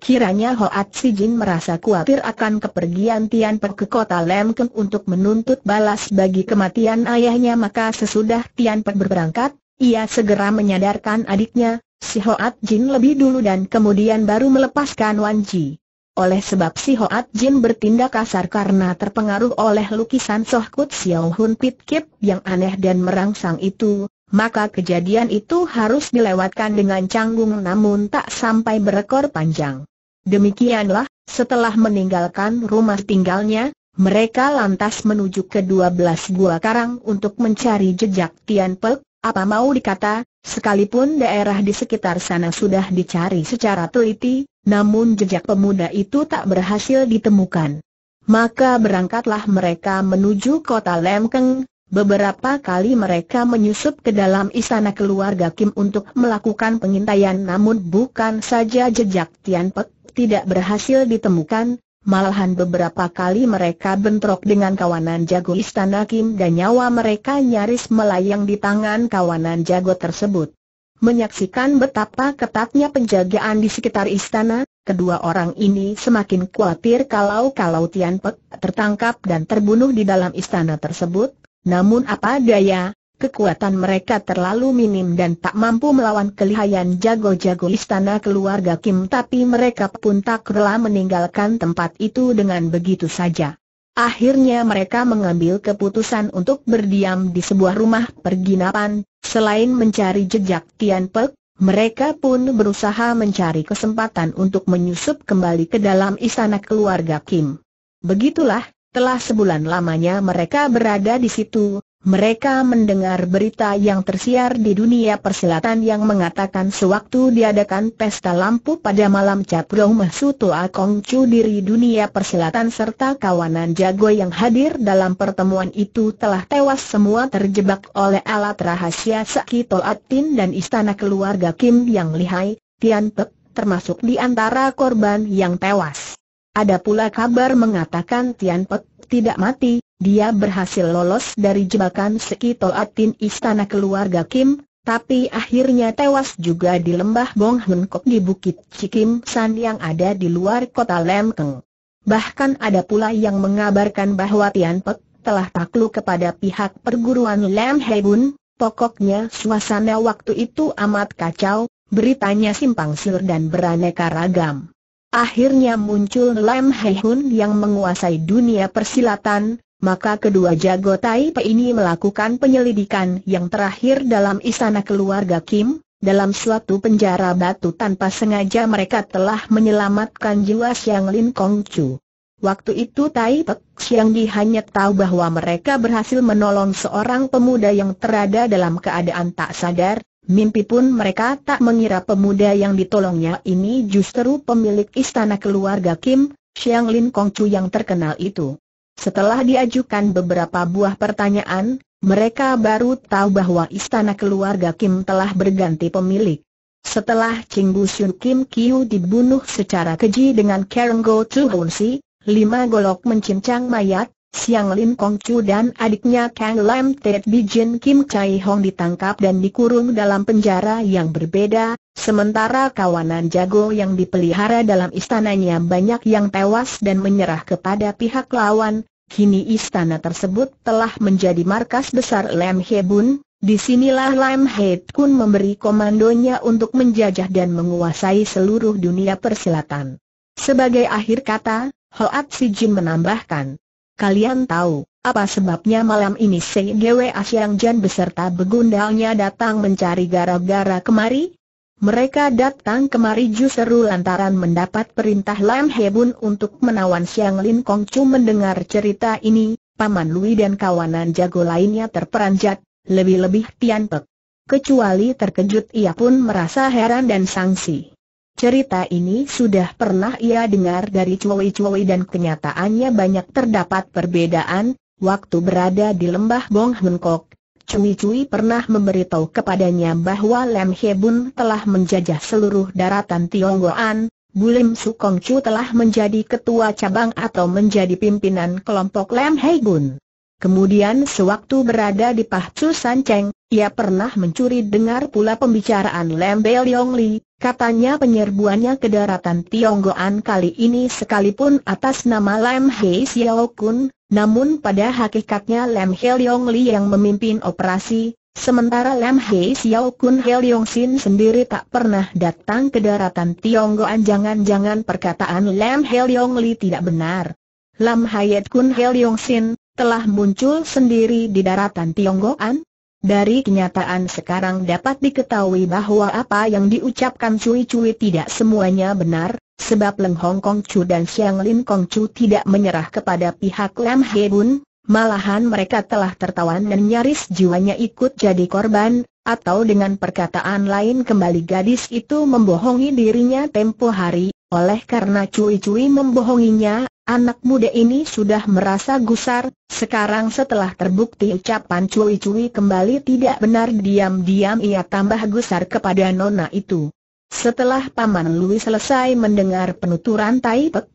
A: Kiranya Hoat Si Jin merasa khawatir akan kepergian Tian Pek ke kota Lemkeng untuk menuntut balas bagi kematian ayahnya maka sesudah Tian Per berangkat, ia segera menyadarkan adiknya, Si Hoat Jin lebih dulu dan kemudian baru melepaskan Wan Ji. Oleh sebab si Hoat Jin bertindak kasar karena terpengaruh oleh lukisan Soh Kut Xiao Hun Pit Kip yang aneh dan merangsang itu, maka kejadian itu harus dilewatkan dengan canggung namun tak sampai berekor panjang. Demikianlah, setelah meninggalkan rumah tinggalnya, mereka lantas menuju ke dua belas gua karang untuk mencari jejak Tian Pek, apa mau dikata, sekalipun daerah di sekitar sana sudah dicari secara teliti, namun jejak pemuda itu tak berhasil ditemukan. Maka berangkatlah mereka menuju kota Lemkeng, beberapa kali mereka menyusup ke dalam istana keluarga Kim untuk melakukan pengintaian namun bukan saja jejak Tian Pek tidak berhasil ditemukan, Malahan beberapa kali mereka bentrok dengan kawanan jago istana Kim dan nyawa mereka nyaris melayang di tangan kawanan jago tersebut. Menyaksikan betapa ketatnya penjagaan di sekitar istana, kedua orang ini semakin khawatir kalau-kalau Tian Pek tertangkap dan terbunuh di dalam istana tersebut, namun apa daya, kekuatan mereka terlalu minim dan tak mampu melawan kelihayan jago-jago istana keluarga Kim tapi mereka pun tak rela meninggalkan tempat itu dengan begitu saja. Akhirnya mereka mengambil keputusan untuk berdiam di sebuah rumah perginapan, selain mencari jejak Tian Pek, mereka pun berusaha mencari kesempatan untuk menyusup kembali ke dalam istana keluarga Kim. Begitulah, telah sebulan lamanya mereka berada di situ, mereka mendengar berita yang tersiar di dunia perselatan yang mengatakan sewaktu diadakan pesta lampu pada malam Caprong Mesuto Akong Chu diri dunia perselatan serta kawanan jago yang hadir dalam pertemuan itu telah tewas semua terjebak oleh alat rahasia Sakito Atin dan istana keluarga Kim yang lihai, Tian Pek, termasuk di antara korban yang tewas. Ada pula kabar mengatakan Tian Pek tidak mati, dia berhasil lolos dari jebakan sekitar Atin istana keluarga Kim, tapi akhirnya tewas juga di lembah Bong Hun Kok di Bukit Cikim San yang ada di luar kota Lemkeng. Bahkan ada pula yang mengabarkan bahwa Tian Pek telah takluk kepada pihak perguruan Hei Bun, pokoknya suasana waktu itu amat kacau, beritanya simpang siur dan beraneka ragam. Akhirnya muncul Lam Hun yang menguasai dunia persilatan, maka kedua jago Taipe ini melakukan penyelidikan yang terakhir dalam istana keluarga Kim, dalam suatu penjara batu tanpa sengaja mereka telah menyelamatkan jiwa Siang Lin Kong Chu. Waktu itu Tai Pek Siang Di hanya tahu bahwa mereka berhasil menolong seorang pemuda yang terada dalam keadaan tak sadar, mimpi pun mereka tak mengira pemuda yang ditolongnya ini justru pemilik istana keluarga Kim, Siang Lin Kong Chu yang terkenal itu. Setelah diajukan beberapa buah pertanyaan, mereka baru tahu bahwa istana keluarga Kim telah berganti pemilik. Setelah Ching Busun Kim Kyu dibunuh secara keji dengan kerenggo Go Si, lima golok mencincang mayat, Siang Lin Kong Chu dan adiknya Kang Lam Tet Jin Kim Chai Hong ditangkap dan dikurung dalam penjara yang berbeda, sementara kawanan jago yang dipelihara dalam istananya banyak yang tewas dan menyerah kepada pihak lawan, kini istana tersebut telah menjadi markas besar Lam He Bun, disinilah Lam He Kun memberi komandonya untuk menjajah dan menguasai seluruh dunia persilatan. Sebagai akhir kata, Hoat Si Jin menambahkan. Kalian tahu, apa sebabnya malam ini CGW Asyang Jan beserta begundalnya datang mencari gara-gara kemari? Mereka datang kemari justru lantaran mendapat perintah Lam Hebun untuk menawan siang Lin Kong Chu mendengar cerita ini, Paman Lui dan kawanan jago lainnya terperanjat, lebih-lebih Tian Pek. Kecuali terkejut ia pun merasa heran dan sangsi. Cerita ini sudah pernah ia dengar dari cuwi-cuwi dan kenyataannya banyak terdapat perbedaan, waktu berada di lembah Bong Hun Kok. Cui-Cui pernah memberitahu kepadanya bahwa Lem Bun telah menjajah seluruh daratan Tionggoan, Bulim Sukong Chu telah menjadi ketua cabang atau menjadi pimpinan kelompok Lem Bun. Kemudian sewaktu berada di Pahcu Cheng, ia pernah mencuri dengar pula pembicaraan Lembel Li, katanya penyerbuannya ke daratan Tionggoan kali ini sekalipun atas nama Lem Hei Xiaokun, Kun, namun pada hakikatnya Lem Hei Li yang memimpin operasi, sementara Lem Hei Xiaokun Kun Hei Yong Sin sendiri tak pernah datang ke daratan Tionggoan jangan-jangan perkataan Lem Hei Li tidak benar. Lam Hayat Kun Hei Yong Sin, telah muncul sendiri di daratan Tionggoan? Dari kenyataan sekarang dapat diketahui bahwa apa yang diucapkan Cui-Cui tidak semuanya benar, sebab Leng Hong Kong Chu dan Xiang Lin Kong Chu tidak menyerah kepada pihak Lam He Bun, malahan mereka telah tertawan dan nyaris jiwanya ikut jadi korban, atau dengan perkataan lain kembali gadis itu membohongi dirinya tempo hari, oleh karena Cui-Cui membohonginya, Anak muda ini sudah merasa gusar, sekarang setelah terbukti ucapan cuwi-cuwi kembali tidak benar diam-diam ia tambah gusar kepada nona itu. Setelah Paman Louis selesai mendengar penuturan Tai Pek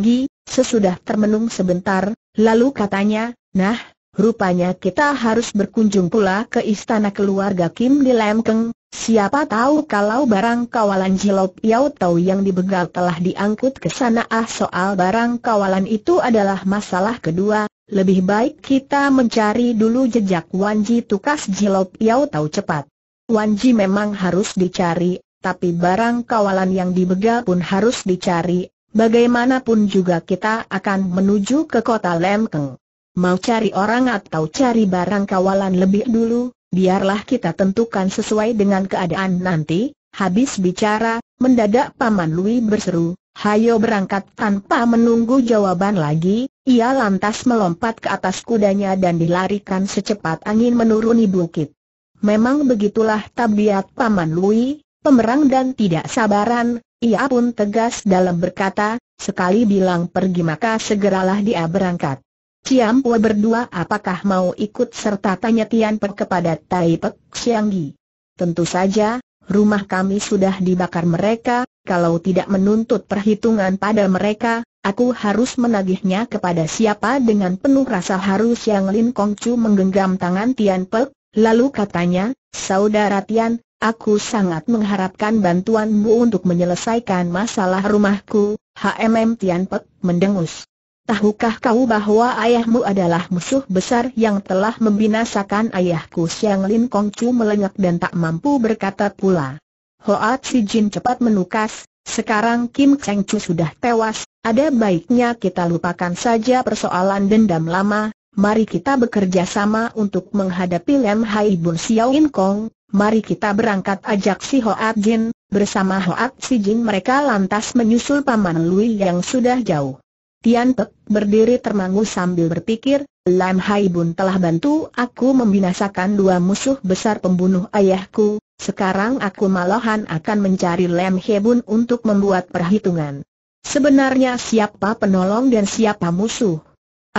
A: Yi, sesudah termenung sebentar, lalu katanya, Nah, Rupanya kita harus berkunjung pula ke istana keluarga Kim di Lemkeng. Siapa tahu kalau barang kawalan Jilop Yau Tau yang dibegal telah diangkut ke sana ah soal barang kawalan itu adalah masalah kedua. Lebih baik kita mencari dulu jejak Wanji Tukas Jilop Yau Tau cepat. Wanji memang harus dicari, tapi barang kawalan yang dibegal pun harus dicari. Bagaimanapun juga kita akan menuju ke kota Lemkeng. Mau cari orang atau cari barang kawalan lebih dulu, biarlah kita tentukan sesuai dengan keadaan nanti. Habis bicara, mendadak Paman Lui berseru, Hayo berangkat tanpa menunggu jawaban lagi, ia lantas melompat ke atas kudanya dan dilarikan secepat angin menuruni bukit. Memang begitulah tabiat Paman Lui, pemerang dan tidak sabaran, ia pun tegas dalam berkata, sekali bilang pergi maka segeralah dia berangkat. Ciam Pua berdua apakah mau ikut serta tanya Tian Pek kepada Tai Pek Siang Gi. Tentu saja, rumah kami sudah dibakar mereka, kalau tidak menuntut perhitungan pada mereka, aku harus menagihnya kepada siapa dengan penuh rasa haru Siang Lin Kong Chu menggenggam tangan Tian Pek, lalu katanya, Saudara Tian, aku sangat mengharapkan bantuanmu untuk menyelesaikan masalah rumahku, HMM Tian Pek mendengus. Tahukah kau bahwa ayahmu adalah musuh besar yang telah membinasakan ayahku Siang Lin Kong Chu melengak dan tak mampu berkata pula. Hoat Si Jin cepat menukas, sekarang Kim Cheng Chu sudah tewas, ada baiknya kita lupakan saja persoalan dendam lama, mari kita bekerja sama untuk menghadapi Lem Hai Bun Siang Lin Kong, mari kita berangkat ajak si Hoat Jin, bersama Hoat Si Jin mereka lantas menyusul Paman Lui yang sudah jauh. Tian Pek berdiri termangu sambil berpikir, Lam Hai Bun telah bantu aku membinasakan dua musuh besar pembunuh ayahku, sekarang aku malahan akan mencari Lam Hai Bun untuk membuat perhitungan. Sebenarnya siapa penolong dan siapa musuh?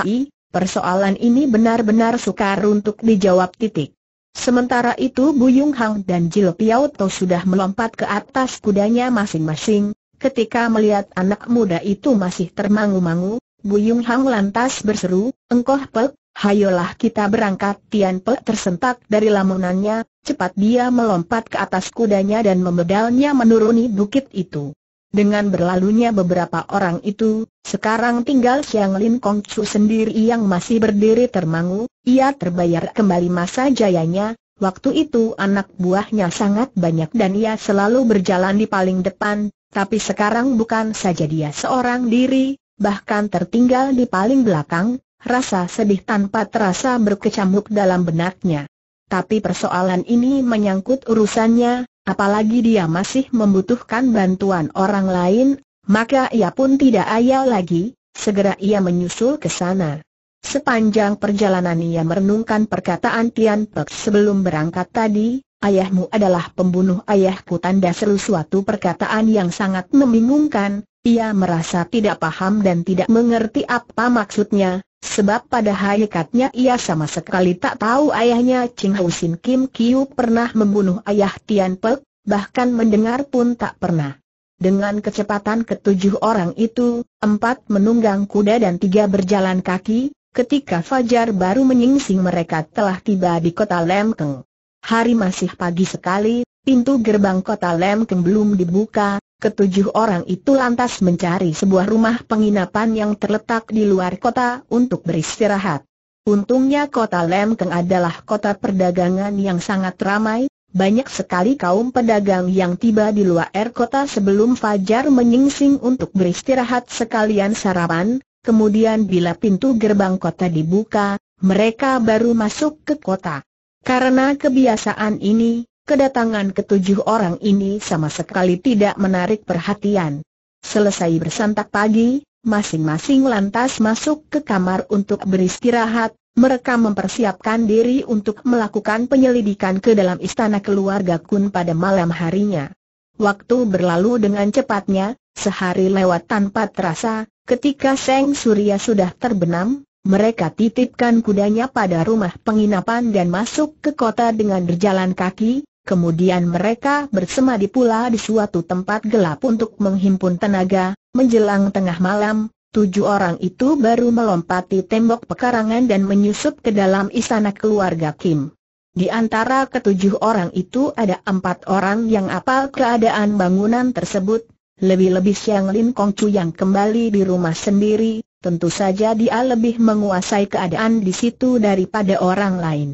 A: Ai, persoalan ini benar-benar sukar untuk dijawab titik. Sementara itu Bu Buyung Hang dan Jil Piauto sudah melompat ke atas kudanya masing-masing, Ketika melihat anak muda itu masih termangu-mangu, Buyung Hang lantas berseru, Engkoh Pek, hayolah kita berangkat. Tian Pek tersentak dari lamunannya, cepat dia melompat ke atas kudanya dan memedalnya menuruni bukit itu. Dengan berlalunya beberapa orang itu, sekarang tinggal Siang Lin Kong Chu sendiri yang masih berdiri termangu, ia terbayar kembali masa jayanya, Waktu itu anak buahnya sangat banyak dan ia selalu berjalan di paling depan, tapi sekarang bukan saja dia seorang diri, bahkan tertinggal di paling belakang, rasa sedih tanpa terasa berkecamuk dalam benaknya. Tapi persoalan ini menyangkut urusannya, apalagi dia masih membutuhkan bantuan orang lain, maka ia pun tidak ayal lagi, segera ia menyusul ke sana. Sepanjang perjalanan ia merenungkan perkataan Tian Pek sebelum berangkat tadi, ayahmu adalah pembunuh ayahku tanda seru suatu perkataan yang sangat membingungkan, ia merasa tidak paham dan tidak mengerti apa maksudnya, sebab pada hakikatnya ia sama sekali tak tahu ayahnya Ching Hau Sin Kim Kiu pernah membunuh ayah Tian Pek, bahkan mendengar pun tak pernah. Dengan kecepatan ketujuh orang itu, empat menunggang kuda dan tiga berjalan kaki, ketika Fajar baru menyingsing mereka telah tiba di kota Lemkeng. Hari masih pagi sekali, pintu gerbang kota Lemkeng belum dibuka, ketujuh orang itu lantas mencari sebuah rumah penginapan yang terletak di luar kota untuk beristirahat. Untungnya kota Lemkeng adalah kota perdagangan yang sangat ramai, banyak sekali kaum pedagang yang tiba di luar kota sebelum Fajar menyingsing untuk beristirahat sekalian sarapan, kemudian bila pintu gerbang kota dibuka, mereka baru masuk ke kota. Karena kebiasaan ini, kedatangan ketujuh orang ini sama sekali tidak menarik perhatian. Selesai bersantak pagi, masing-masing lantas masuk ke kamar untuk beristirahat, mereka mempersiapkan diri untuk melakukan penyelidikan ke dalam istana keluarga Kun pada malam harinya. Waktu berlalu dengan cepatnya, sehari lewat tanpa terasa, ketika Seng Surya sudah terbenam, mereka titipkan kudanya pada rumah penginapan dan masuk ke kota dengan berjalan kaki, kemudian mereka bersemadi pula di suatu tempat gelap untuk menghimpun tenaga, menjelang tengah malam, tujuh orang itu baru melompati tembok pekarangan dan menyusup ke dalam istana keluarga Kim. Di antara ketujuh orang itu ada empat orang yang apal keadaan bangunan tersebut, lebih-lebih Xiang Lin Kong Kongcu yang kembali di rumah sendiri, Tentu saja dia lebih menguasai keadaan di situ daripada orang lain.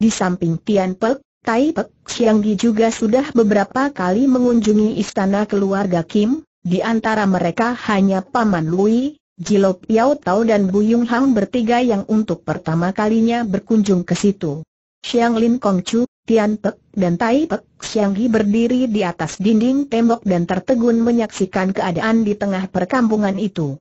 A: Di samping Tian Pek, Tai Pek Xianggi juga sudah beberapa kali mengunjungi istana keluarga Kim, di antara mereka hanya Paman Lui, Jilok Piao Tao dan Bu Yung Hang bertiga yang untuk pertama kalinya berkunjung ke situ. Xiang Lin Kong Chu, Tian Pek dan Tai Pek Xianggi berdiri di atas dinding tembok dan tertegun menyaksikan keadaan di tengah perkampungan itu.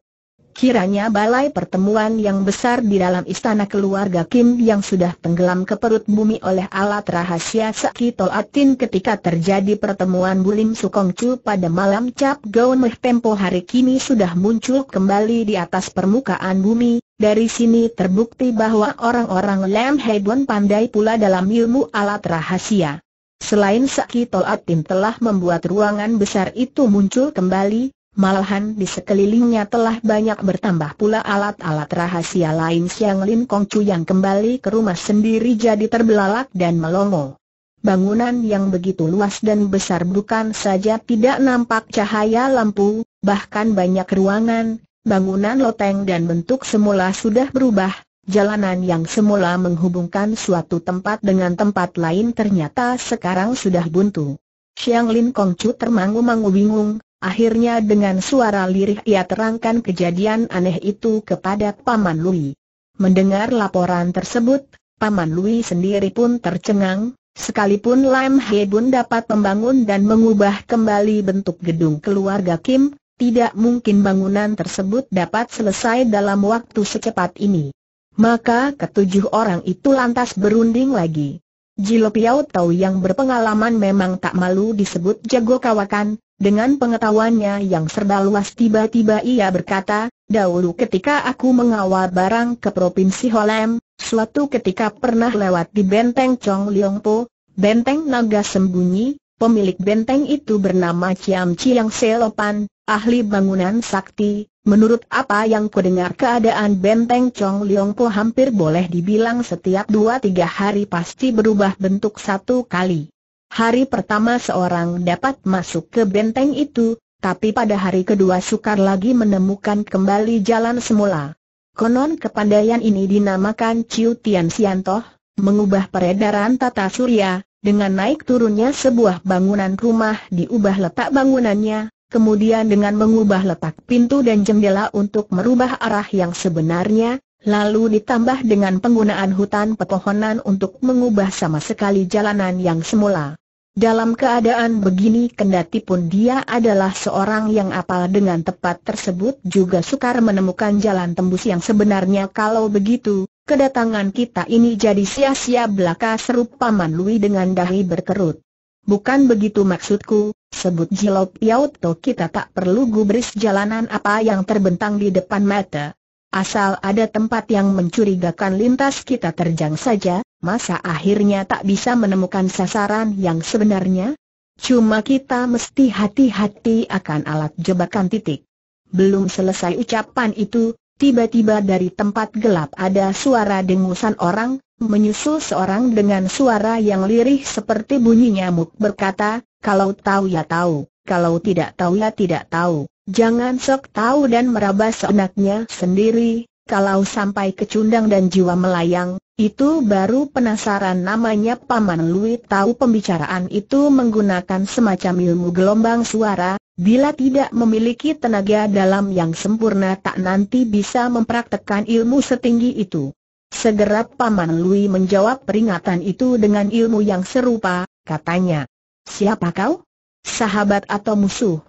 A: Kiranya balai pertemuan yang besar di dalam istana keluarga Kim yang sudah tenggelam ke perut bumi oleh alat rahasia Saki Atin ketika terjadi pertemuan Bulim Sukong pada malam Cap Gaunmeh tempo hari kini sudah muncul kembali di atas permukaan bumi. Dari sini terbukti bahwa orang-orang Lam Hebon pandai pula dalam ilmu alat rahasia. Selain Saki Toatin telah membuat ruangan besar itu muncul kembali, Malahan di sekelilingnya telah banyak bertambah pula alat-alat rahasia lain Siang Lin Kong Chu yang kembali ke rumah sendiri jadi terbelalak dan melongo. Bangunan yang begitu luas dan besar bukan saja tidak nampak cahaya lampu, bahkan banyak ruangan, bangunan loteng dan bentuk semula sudah berubah, jalanan yang semula menghubungkan suatu tempat dengan tempat lain ternyata sekarang sudah buntu. Siang Lin Kong Chu termangu-mangu bingung, Akhirnya dengan suara lirih ia terangkan kejadian aneh itu kepada Paman Lui. Mendengar laporan tersebut, Paman Lui sendiri pun tercengang, sekalipun Lam He Bun dapat membangun dan mengubah kembali bentuk gedung keluarga Kim, tidak mungkin bangunan tersebut dapat selesai dalam waktu secepat ini. Maka ketujuh orang itu lantas berunding lagi. Jilo Piao Tau yang berpengalaman memang tak malu disebut jago kawakan, dengan pengetahuannya yang serba luas tiba-tiba ia berkata, dahulu ketika aku mengawal barang ke Provinsi Holem, suatu ketika pernah lewat di benteng Chong Leong Po, benteng naga sembunyi, pemilik benteng itu bernama Ciam Chiang Selopan, ahli bangunan sakti, Menurut apa yang ku dengar keadaan benteng Chong Leong Po hampir boleh dibilang setiap dua tiga hari pasti berubah bentuk satu kali. Hari pertama seorang dapat masuk ke benteng itu, tapi pada hari kedua sukar lagi menemukan kembali jalan semula. Konon kepandaian ini dinamakan Ciu Tian Siantoh, mengubah peredaran tata surya, dengan naik turunnya sebuah bangunan rumah diubah letak bangunannya, kemudian dengan mengubah letak pintu dan jendela untuk merubah arah yang sebenarnya, lalu ditambah dengan penggunaan hutan pepohonan untuk mengubah sama sekali jalanan yang semula. Dalam keadaan begini kendati pun dia adalah seorang yang apal dengan tepat tersebut juga sukar menemukan jalan tembus yang sebenarnya kalau begitu, kedatangan kita ini jadi sia-sia belaka serupa manlui dengan dahi berkerut. Bukan begitu maksudku, sebut jilop Yauto kita tak perlu gubris jalanan apa yang terbentang di depan mata. Asal ada tempat yang mencurigakan lintas kita terjang saja, masa akhirnya tak bisa menemukan sasaran yang sebenarnya? Cuma kita mesti hati-hati akan alat jebakan titik. Belum selesai ucapan itu, tiba-tiba dari tempat gelap ada suara dengusan orang, menyusul seorang dengan suara yang lirih seperti bunyi nyamuk berkata, kalau tahu ya tahu, kalau tidak tahu ya tidak tahu, jangan sok tahu dan meraba seenaknya sendiri, kalau sampai kecundang dan jiwa melayang, itu baru penasaran namanya Paman Lui tahu pembicaraan itu menggunakan semacam ilmu gelombang suara, bila tidak memiliki tenaga dalam yang sempurna tak nanti bisa mempraktekkan ilmu setinggi itu. Segera Paman Lui menjawab peringatan itu dengan ilmu yang serupa, katanya. Siapa kau? Sahabat atau musuh?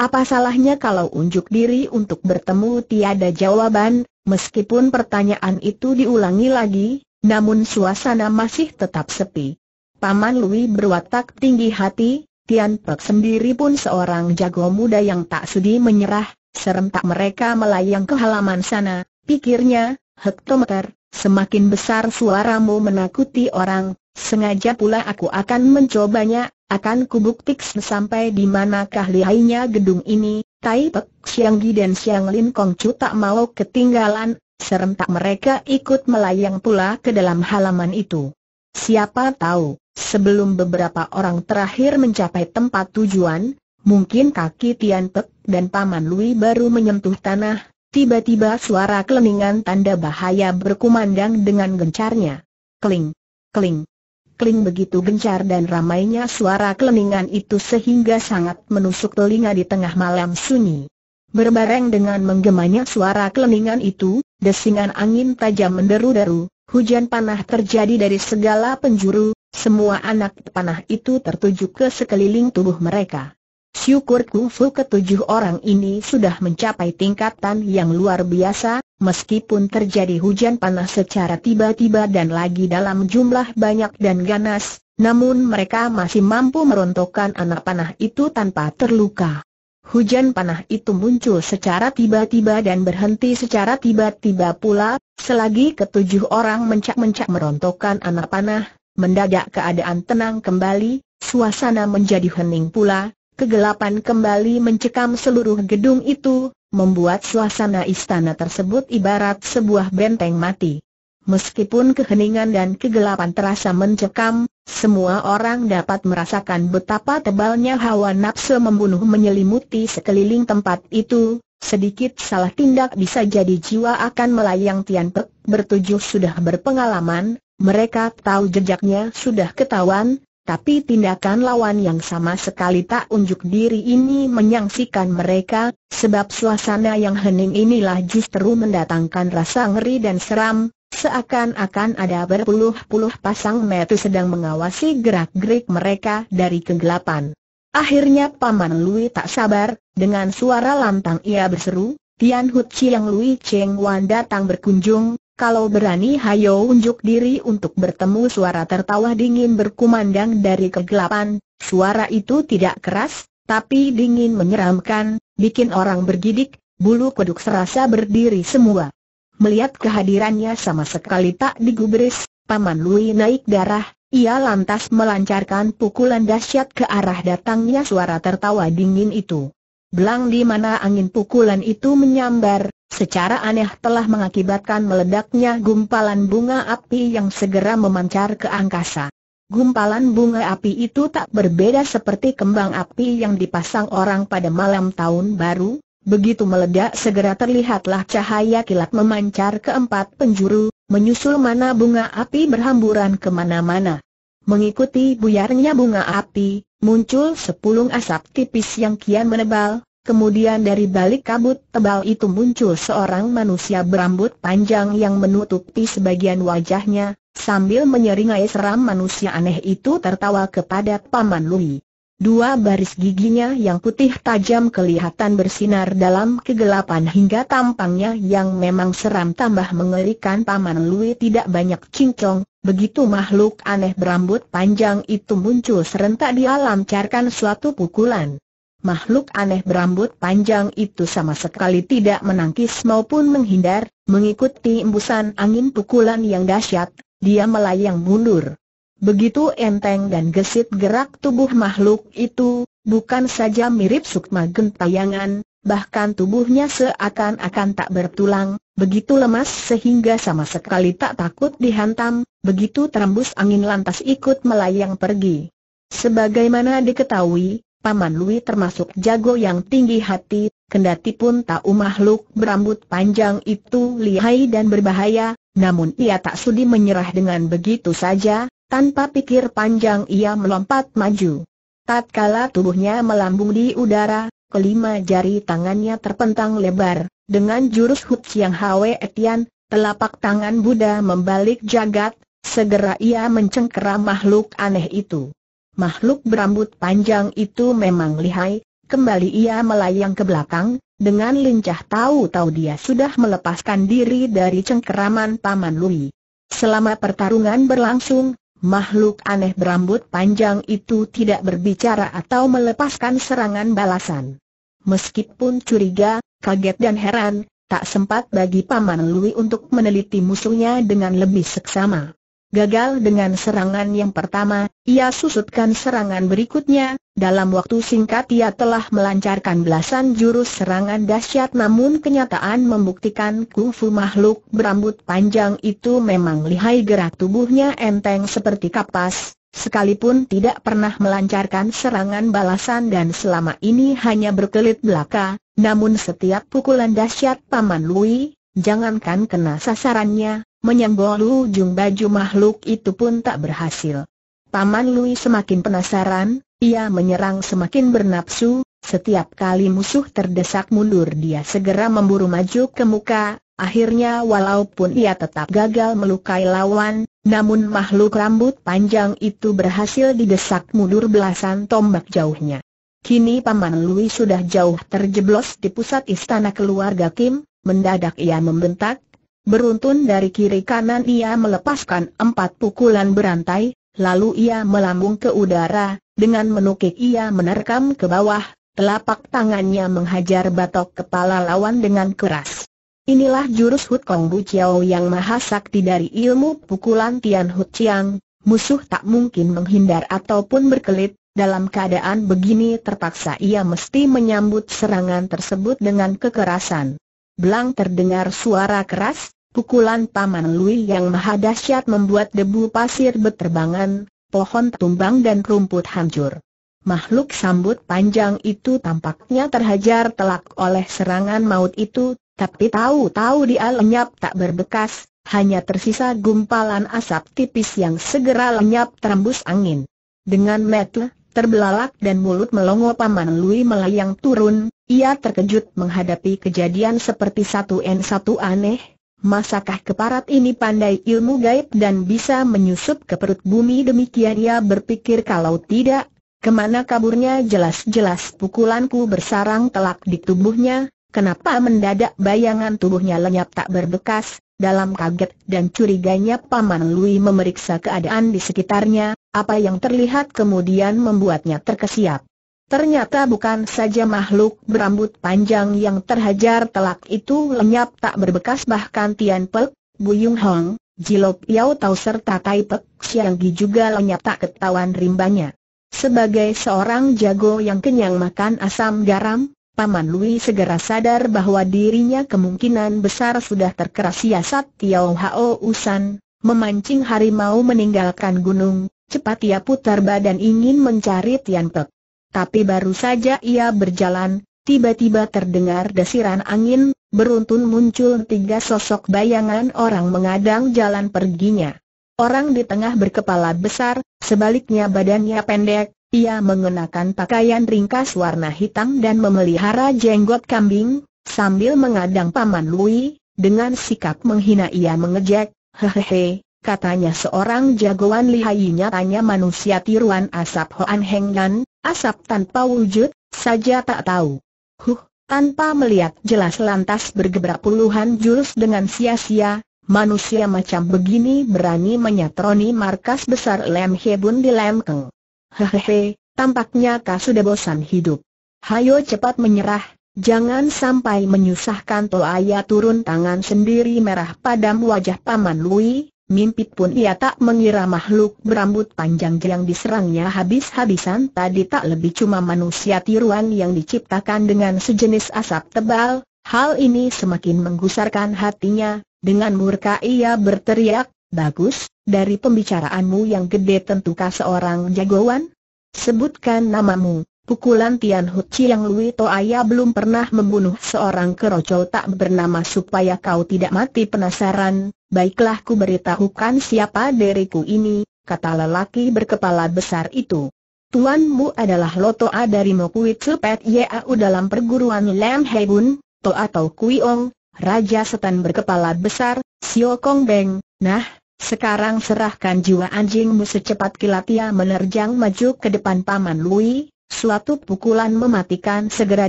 A: Apa salahnya kalau unjuk diri untuk bertemu tiada jawaban, meskipun pertanyaan itu diulangi lagi, namun suasana masih tetap sepi. Paman Lui berwatak tinggi hati, Tian Pek sendiri pun seorang jago muda yang tak sudi menyerah, serentak mereka melayang ke halaman sana, pikirnya, hektometer, Semakin besar suaramu menakuti orang, sengaja pula aku akan mencobanya, akan kubuktik sampai di manakah lihainya gedung ini. Tai Pek Gi dan Siang Lin Kong Kongcu tak mau ketinggalan, serentak mereka ikut melayang pula ke dalam halaman itu. Siapa tahu, sebelum beberapa orang terakhir mencapai tempat tujuan, mungkin kaki Tian Pek dan Paman Lui baru menyentuh tanah, Tiba-tiba suara keleningan tanda bahaya berkumandang dengan gencarnya. Keling, keling, keling begitu gencar dan ramainya suara keleningan itu sehingga sangat menusuk telinga di tengah malam sunyi. Berbareng dengan menggemanya suara keleningan itu, desingan angin tajam menderu-deru, hujan panah terjadi dari segala penjuru, semua anak panah itu tertuju ke sekeliling tubuh mereka. Syukur kungfu ketujuh orang ini sudah mencapai tingkatan yang luar biasa, meskipun terjadi hujan panas secara tiba-tiba dan lagi dalam jumlah banyak dan ganas, namun mereka masih mampu merontokkan anak panah itu tanpa terluka. Hujan panah itu muncul secara tiba-tiba dan berhenti secara tiba-tiba pula, selagi ketujuh orang mencak-mencak merontokkan anak panah, mendadak keadaan tenang kembali, suasana menjadi hening pula, Kegelapan kembali mencekam seluruh gedung itu, membuat suasana istana tersebut ibarat sebuah benteng mati. Meskipun keheningan dan kegelapan terasa mencekam, semua orang dapat merasakan betapa tebalnya hawa nafsu membunuh menyelimuti sekeliling tempat itu, sedikit salah tindak bisa jadi jiwa akan melayang Tian Pek, bertujuh sudah berpengalaman, mereka tahu jejaknya sudah ketahuan, tapi tindakan lawan yang sama sekali tak unjuk diri ini menyaksikan mereka, sebab suasana yang hening inilah justru mendatangkan rasa ngeri dan seram, Seakan-akan ada berpuluh-puluh pasang mata sedang mengawasi gerak-gerik mereka dari kegelapan. Akhirnya Paman Lui tak sabar, dengan suara lantang ia berseru, Tian Hu Chiang Lui Cheng Wan datang berkunjung, kalau berani hayo unjuk diri untuk bertemu suara tertawa dingin berkumandang dari kegelapan, suara itu tidak keras, tapi dingin menyeramkan, bikin orang bergidik, bulu kuduk serasa berdiri semua. Melihat kehadirannya sama sekali tak digubris, Paman Lui naik darah, ia lantas melancarkan pukulan dahsyat ke arah datangnya suara tertawa dingin itu. Belang di mana angin pukulan itu menyambar, secara aneh telah mengakibatkan meledaknya gumpalan bunga api yang segera memancar ke angkasa. Gumpalan bunga api itu tak berbeda seperti kembang api yang dipasang orang pada malam tahun baru. Begitu meledak segera terlihatlah cahaya kilat memancar ke empat penjuru, menyusul mana bunga api berhamburan kemana-mana. Mengikuti buyarnya bunga api, muncul sepulung asap tipis yang kian menebal, kemudian dari balik kabut tebal itu muncul seorang manusia berambut panjang yang menutupi sebagian wajahnya, sambil menyeringai seram manusia aneh itu tertawa kepada Paman Lui. Dua baris giginya yang putih tajam kelihatan bersinar dalam kegelapan hingga tampangnya yang memang seram tambah mengerikan Paman Lui tidak banyak cincong, begitu makhluk aneh berambut panjang itu muncul serentak dia lancarkan suatu pukulan. Makhluk aneh berambut panjang itu sama sekali tidak menangkis maupun menghindar, mengikuti embusan angin pukulan yang dahsyat, dia melayang mundur. Begitu enteng dan gesit gerak tubuh makhluk itu, bukan saja mirip sukma gentayangan, bahkan tubuhnya seakan-akan tak bertulang, begitu lemas sehingga sama sekali tak takut dihantam, begitu terembus angin lantas ikut melayang pergi. Sebagaimana diketahui, Paman Lui termasuk jago yang tinggi hati, kendati pun tahu makhluk berambut panjang itu lihai dan berbahaya, namun ia tak sudi menyerah dengan begitu saja, tanpa pikir panjang ia melompat maju. Tatkala tubuhnya melambung di udara, kelima jari tangannya terpentang lebar, dengan jurus Hut yang Hwe Etian, telapak tangan Buddha membalik jagat, segera ia mencengkeram makhluk aneh itu. Makhluk berambut panjang itu memang lihai, kembali ia melayang ke belakang, dengan lincah tahu-tahu dia sudah melepaskan diri dari cengkeraman Paman Lui. Selama pertarungan berlangsung, Makhluk aneh berambut panjang itu tidak berbicara atau melepaskan serangan balasan. Meskipun curiga, kaget dan heran, tak sempat bagi Paman Lui untuk meneliti musuhnya dengan lebih seksama. Gagal dengan serangan yang pertama, ia susutkan serangan berikutnya, dalam waktu singkat ia telah melancarkan belasan jurus serangan dahsyat namun kenyataan membuktikan kungfu makhluk berambut panjang itu memang lihai gerak tubuhnya enteng seperti kapas, sekalipun tidak pernah melancarkan serangan balasan dan selama ini hanya berkelit belaka, namun setiap pukulan dahsyat Paman Lui, jangankan kena sasarannya, Menyenggol ujung baju makhluk itu pun tak berhasil. Paman Lui semakin penasaran, ia menyerang semakin bernapsu, setiap kali musuh terdesak mundur dia segera memburu maju ke muka, akhirnya walaupun ia tetap gagal melukai lawan, namun makhluk rambut panjang itu berhasil didesak mundur belasan tombak jauhnya. Kini Paman Lui sudah jauh terjeblos di pusat istana keluarga Kim, mendadak ia membentak, Beruntun dari kiri kanan ia melepaskan empat pukulan berantai, lalu ia melambung ke udara, dengan menukik ia menerkam ke bawah, telapak tangannya menghajar batok kepala lawan dengan keras. Inilah jurus Hut Kong Bu Chiao yang maha sakti dari ilmu pukulan Tian Hut Chiang, musuh tak mungkin menghindar ataupun berkelit, dalam keadaan begini terpaksa ia mesti menyambut serangan tersebut dengan kekerasan. Belang terdengar suara keras, Pukulan Paman Lui yang maha dahsyat membuat debu pasir berterbangan, pohon tumbang dan rumput hancur. Makhluk sambut panjang itu tampaknya terhajar telak oleh serangan maut itu, tapi tahu-tahu dia lenyap tak berbekas, hanya tersisa gumpalan asap tipis yang segera lenyap terembus angin. Dengan metel, terbelalak dan mulut melongo Paman Lui melayang turun, ia terkejut menghadapi kejadian seperti satu n satu aneh, Masakah keparat ini pandai ilmu gaib dan bisa menyusup ke perut bumi demikian ia berpikir kalau tidak, kemana kaburnya jelas-jelas pukulanku bersarang telak di tubuhnya, kenapa mendadak bayangan tubuhnya lenyap tak berbekas, dalam kaget dan curiganya Paman Lui memeriksa keadaan di sekitarnya, apa yang terlihat kemudian membuatnya terkesiap. Ternyata bukan saja makhluk berambut panjang yang terhajar telak itu lenyap tak berbekas bahkan Tian Pek, Yung Hong, Jilop Yao Tau serta Tai Pek Gi juga lenyap tak ketahuan rimbanya. Sebagai seorang jago yang kenyang makan asam garam, Paman Lui segera sadar bahwa dirinya kemungkinan besar sudah terkeras siasat Tiao Hao Usan, memancing harimau meninggalkan gunung, cepat ia putar badan ingin mencari Tian Pek. Tapi baru saja ia berjalan, tiba-tiba terdengar desiran angin, beruntun muncul tiga sosok bayangan orang mengadang jalan perginya. Orang di tengah berkepala besar, sebaliknya badannya pendek, ia mengenakan pakaian ringkas warna hitam dan memelihara jenggot kambing, sambil mengadang Paman Lui, dengan sikap menghina ia mengejek, hehehe, katanya seorang jagoan lihainya tanya manusia tiruan asap Hoan Heng Nan, asap tanpa wujud, saja tak tahu. Huh, tanpa melihat jelas lantas bergebrak puluhan jurus dengan sia-sia, manusia macam begini berani menyatroni markas besar Lem bun di Lem Keng. Hehehe, tampaknya kau sudah bosan hidup. Hayo cepat menyerah, jangan sampai menyusahkan Toaya turun tangan sendiri merah padam wajah Paman Lui, Mimpi pun ia tak mengira makhluk berambut panjang yang diserangnya habis-habisan tadi tak lebih cuma manusia tiruan yang diciptakan dengan sejenis asap tebal, hal ini semakin menggusarkan hatinya, dengan murka ia berteriak, Bagus, dari pembicaraanmu yang gede tentukah seorang jagoan? Sebutkan namamu, pukulan Tian Hu yang Lui Toaya belum pernah membunuh seorang kerocol tak bernama supaya kau tidak mati penasaran, Baiklah ku beritahukan siapa diriku ini, kata lelaki berkepala besar itu. Tuanmu adalah Lotoa dari Mokui Ye Yau dalam perguruan Lam Hebun, To atau Kuiong, Raja Setan berkepala besar, Sio Kong Beng. Nah, sekarang serahkan jiwa anjingmu secepat kilat ia menerjang maju ke depan Paman Lui, suatu pukulan mematikan segera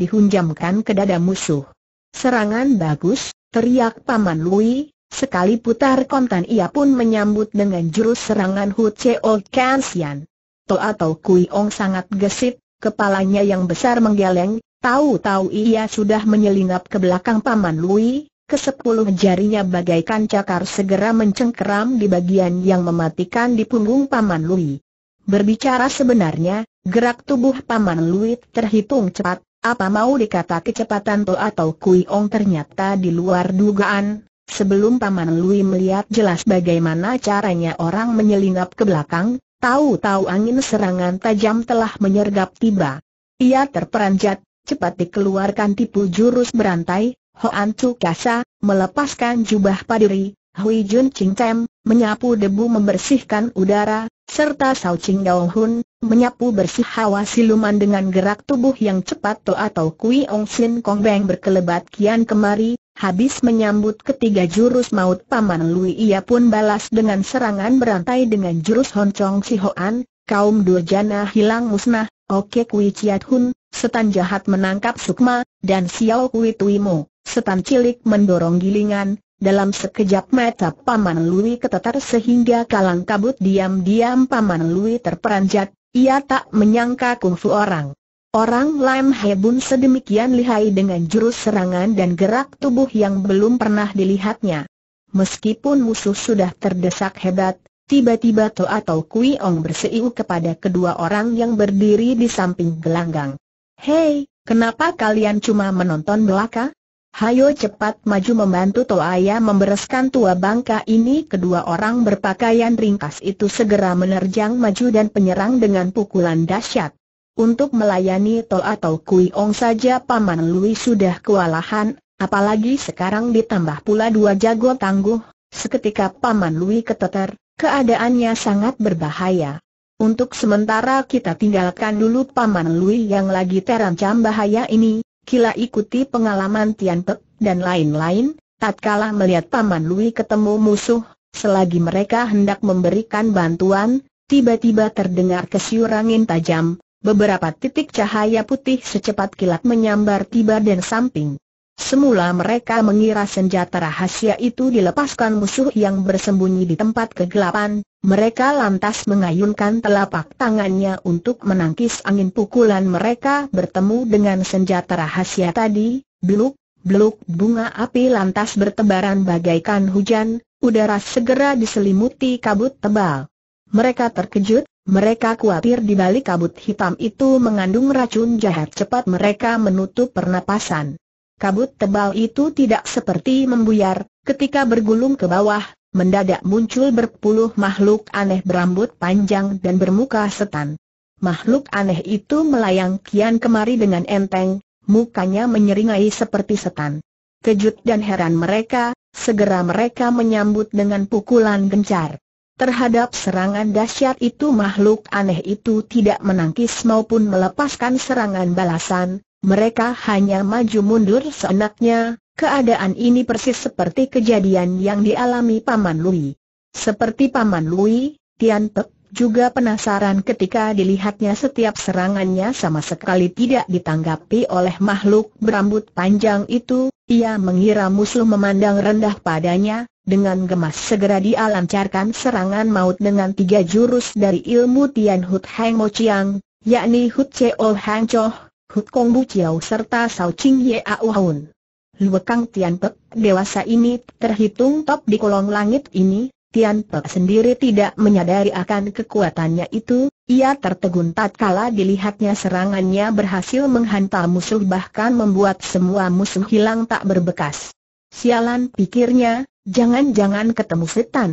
A: dihunjamkan ke dada musuh. Serangan bagus, teriak Paman Lui, Sekali putar kontan ia pun menyambut dengan jurus serangan Hu Cheo Kansian. To atau Kui Ong sangat gesit, kepalanya yang besar menggeleng, tahu-tahu ia sudah menyelinap ke belakang Paman Lui, kesepuluh jarinya bagaikan cakar segera mencengkeram di bagian yang mematikan di punggung Paman Lui. Berbicara sebenarnya, gerak tubuh Paman Lui terhitung cepat, apa mau dikata kecepatan To atau Kui Ong ternyata di luar dugaan, Sebelum Paman Lui melihat jelas bagaimana caranya orang menyelinap ke belakang, tahu-tahu angin serangan tajam telah menyergap tiba. Ia terperanjat, cepat dikeluarkan tipu jurus berantai, Hoan Chu Kasa, melepaskan jubah Padiri, Hui Jun Ching Tem, menyapu debu membersihkan udara, serta Sao Ching Dao Hun, menyapu bersih hawa siluman dengan gerak tubuh yang cepat To atau Kui Ong Sin Kong Beng berkelebat kian kemari, Habis menyambut ketiga jurus maut Paman Lui ia pun balas dengan serangan berantai dengan jurus Honcong Hoan, kaum Durjana hilang musnah, Oke Kui Chiat Hun, setan jahat menangkap Sukma, dan Xiao Kui Mu, setan cilik mendorong gilingan, dalam sekejap mata Paman Lui ketetar sehingga kalang kabut diam-diam Paman Lui terperanjat, ia tak menyangka kungfu orang. Orang Lam Hebun sedemikian lihai dengan jurus serangan dan gerak tubuh yang belum pernah dilihatnya. Meskipun musuh sudah terdesak hebat, tiba-tiba To atau Kui Ong berseiu kepada kedua orang yang berdiri di samping gelanggang. Hei, kenapa kalian cuma menonton belaka? Hayo cepat maju membantu Toaya membereskan tua bangka ini Kedua orang berpakaian ringkas itu segera menerjang maju dan penyerang dengan pukulan dahsyat untuk melayani Tol atau Kui Ong saja Paman Lui sudah kewalahan, apalagi sekarang ditambah pula dua jago tangguh, seketika Paman Lui keteter, keadaannya sangat berbahaya. Untuk sementara kita tinggalkan dulu Paman Lui yang lagi terancam bahaya ini, kila ikuti pengalaman Tian Pek dan lain-lain, tatkala melihat Paman Lui ketemu musuh, selagi mereka hendak memberikan bantuan, tiba-tiba terdengar kesiur angin tajam, Beberapa titik cahaya putih secepat kilat menyambar tiba dan samping. Semula mereka mengira senjata rahasia itu dilepaskan musuh yang bersembunyi di tempat kegelapan, mereka lantas mengayunkan telapak tangannya untuk menangkis angin pukulan mereka bertemu dengan senjata rahasia tadi, beluk, beluk bunga api lantas bertebaran bagaikan hujan, udara segera diselimuti kabut tebal. Mereka terkejut, mereka khawatir di balik kabut hitam itu mengandung racun jahat cepat mereka menutup pernapasan. Kabut tebal itu tidak seperti membuyar, ketika bergulung ke bawah, mendadak muncul berpuluh makhluk aneh berambut panjang dan bermuka setan. Makhluk aneh itu melayang kian kemari dengan enteng, mukanya menyeringai seperti setan. Kejut dan heran mereka, segera mereka menyambut dengan pukulan gencar. Terhadap serangan dahsyat itu makhluk aneh itu tidak menangkis maupun melepaskan serangan balasan, mereka hanya maju mundur seenaknya, keadaan ini persis seperti kejadian yang dialami Paman Lui. Seperti Paman Lui, Tian Pek juga penasaran ketika dilihatnya setiap serangannya sama sekali tidak ditanggapi oleh makhluk berambut panjang itu, ia mengira musuh memandang rendah padanya, dengan gemas segera dia lancarkan serangan maut dengan tiga jurus dari ilmu Tian Hut Heng Mo Chiang, yakni Hut Cheol Heng Choh, Hut Kong Bu Chiao serta Sao Ching Ye Ao Haun. Luekang Tian Pek dewasa ini terhitung top di kolong langit ini, Tian Pek sendiri tidak menyadari akan kekuatannya itu, ia tertegun tatkala dilihatnya serangannya berhasil menghantam musuh bahkan membuat semua musuh hilang tak berbekas. Sialan pikirnya, Jangan-jangan ketemu setan.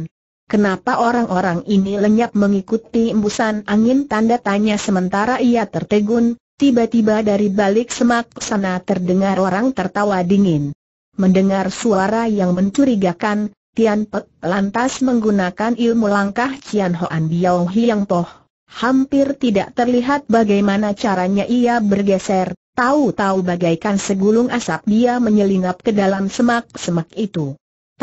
A: Kenapa orang-orang ini lenyap mengikuti embusan angin tanda tanya sementara ia tertegun, tiba-tiba dari balik semak sana terdengar orang tertawa dingin. Mendengar suara yang mencurigakan, Tian Pek lantas menggunakan ilmu langkah Cian Hoan Biao Hiang Toh. Hampir tidak terlihat bagaimana caranya ia bergeser, tahu-tahu bagaikan segulung asap dia menyelinap ke dalam semak-semak itu.